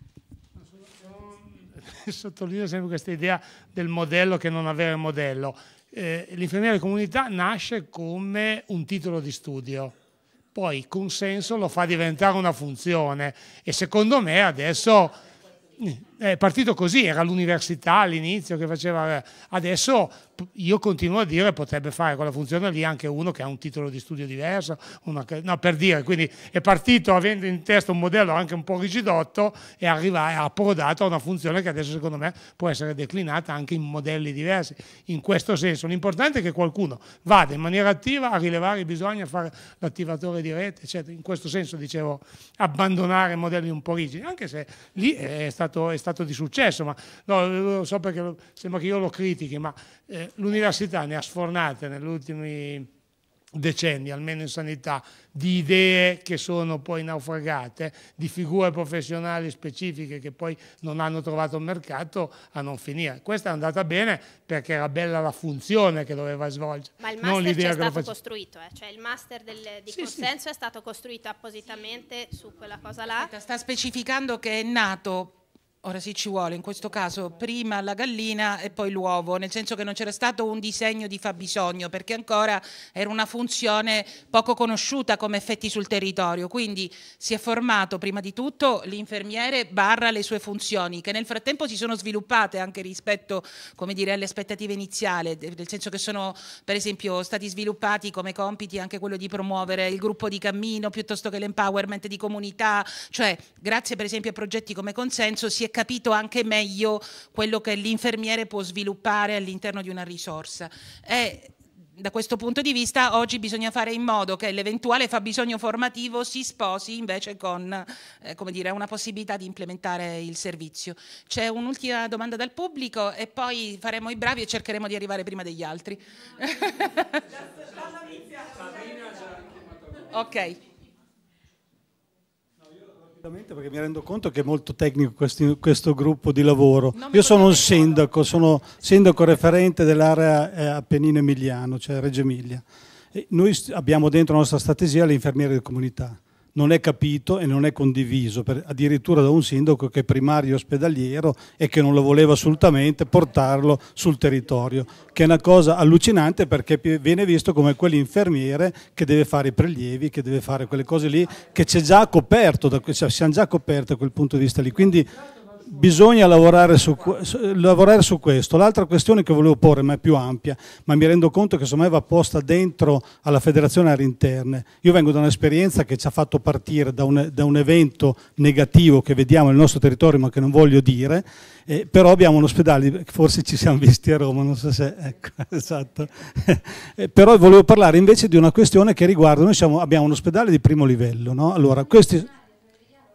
Sottolineo sempre questa idea del modello che non aveva il modello eh, l'infermiera di comunità nasce come un titolo di studio, poi consenso lo fa diventare una funzione e secondo me adesso è partito così, era l'università all'inizio che faceva, adesso io continuo a dire potrebbe fare quella funzione lì anche uno che ha un titolo di studio diverso, una, no, per dire, quindi è partito avendo in testa un modello anche un po' rigidotto e arriva, ha approdato a una funzione che adesso secondo me può essere declinata anche in modelli diversi, in questo senso l'importante è che qualcuno vada in maniera attiva a rilevare i bisogni, a fare l'attivatore di rete, eccetera. in questo senso dicevo abbandonare modelli un po' rigidi, anche se lì è stato, è stato stato di successo, ma no, lo so perché sembra che io lo critichi, ma eh, l'università ne ha sfornate negli ultimi decenni, almeno in sanità, di idee che sono poi naufragate, di figure professionali specifiche che poi non hanno trovato mercato a non finire. Questa è andata bene perché era bella la funzione che doveva svolgere. Ma il master è stato
costruito, eh? cioè il master del, di sì, consenso sì. è stato costruito appositamente su quella cosa là. Sta
specificando che è nato Ora sì ci vuole, in questo caso prima la gallina e poi l'uovo, nel senso che non c'era stato un disegno di fabbisogno, perché ancora era una funzione poco conosciuta come effetti sul territorio, quindi si è formato prima di tutto l'infermiere barra le sue funzioni, che nel frattempo si sono sviluppate anche rispetto come dire, alle aspettative iniziali, nel senso che sono per esempio stati sviluppati come compiti anche quello di promuovere il gruppo di cammino piuttosto che l'empowerment di comunità, cioè grazie per esempio a progetti come Consenso si è capito anche meglio quello che l'infermiere può sviluppare all'interno di una risorsa. È da questo punto di vista oggi bisogna fare in modo che l'eventuale fabbisogno formativo si sposi invece con eh, dire, una possibilità di implementare il servizio. C'è un'ultima domanda dal pubblico e poi faremo i bravi e cercheremo di arrivare prima degli altri.
ok
perché mi rendo conto che è molto tecnico questo, questo gruppo di lavoro. Io sono un sindaco, sono sindaco referente dell'area eh, Appennino Emiliano, cioè Reggio Emilia. E noi abbiamo dentro la nostra strategia le infermiere di comunità non è capito e non è condiviso, per, addirittura da un sindaco che è primario ospedaliero e che non lo voleva assolutamente portarlo sul territorio, che è una cosa allucinante perché viene visto come quell'infermiere che deve fare i prelievi, che deve fare quelle cose lì, che c'è già coperto, da, cioè, siamo già coperti da quel punto di vista lì. Quindi bisogna lavorare su, su, lavorare su questo. L'altra questione che volevo porre, ma è più ampia, ma mi rendo conto che insomma va posta dentro alla federazione interne. Io vengo da un'esperienza che ci ha fatto partire da un, da un, evento negativo che vediamo nel nostro territorio, ma che non voglio dire, eh, però abbiamo un ospedale, forse ci siamo visti a Roma, non so se... Ecco, esatto. Eh, però volevo parlare invece di una questione che riguarda, noi siamo, abbiamo un ospedale di primo livello, no? Allora, questi...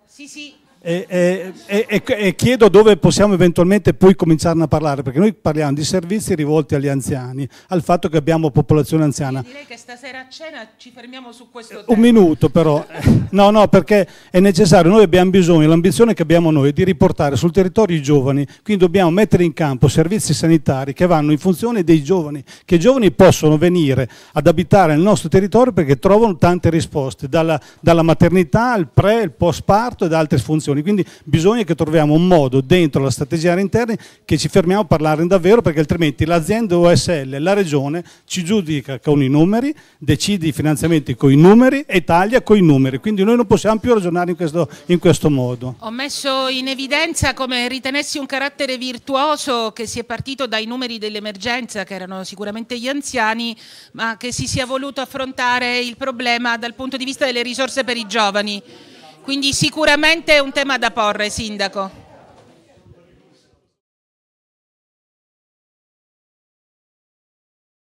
Sì, sì, e, e, e, e, chiedo dove possiamo eventualmente poi cominciare a parlare, perché noi parliamo di servizi rivolti agli anziani, al fatto che abbiamo popolazione anziana. Direi che stasera a cena ci fermiamo
su questo tema. Un minuto
però, no no perché è necessario, noi abbiamo bisogno, l'ambizione che abbiamo noi è di riportare sul territorio i giovani, quindi dobbiamo mettere in campo servizi sanitari che vanno in funzione dei giovani, che i giovani possono venire ad abitare nel nostro territorio perché trovano tante risposte, dalla, dalla maternità al pre, al post parto ed altre funzioni soluzioni, quindi bisogna che troviamo un modo dentro la strategia interna che ci fermiamo a parlare davvero perché altrimenti l'azienda OSL, la regione ci giudica con i numeri, decide i finanziamenti con i numeri e taglia con i numeri, quindi noi non possiamo più ragionare in questo, in questo modo.
Ho messo in evidenza come ritenessi un carattere virtuoso che si è partito dai numeri dell'emergenza che erano sicuramente gli anziani ma che si sia voluto affrontare il problema dal punto di vista delle risorse per i giovani. Quindi sicuramente è un tema da porre, Sindaco.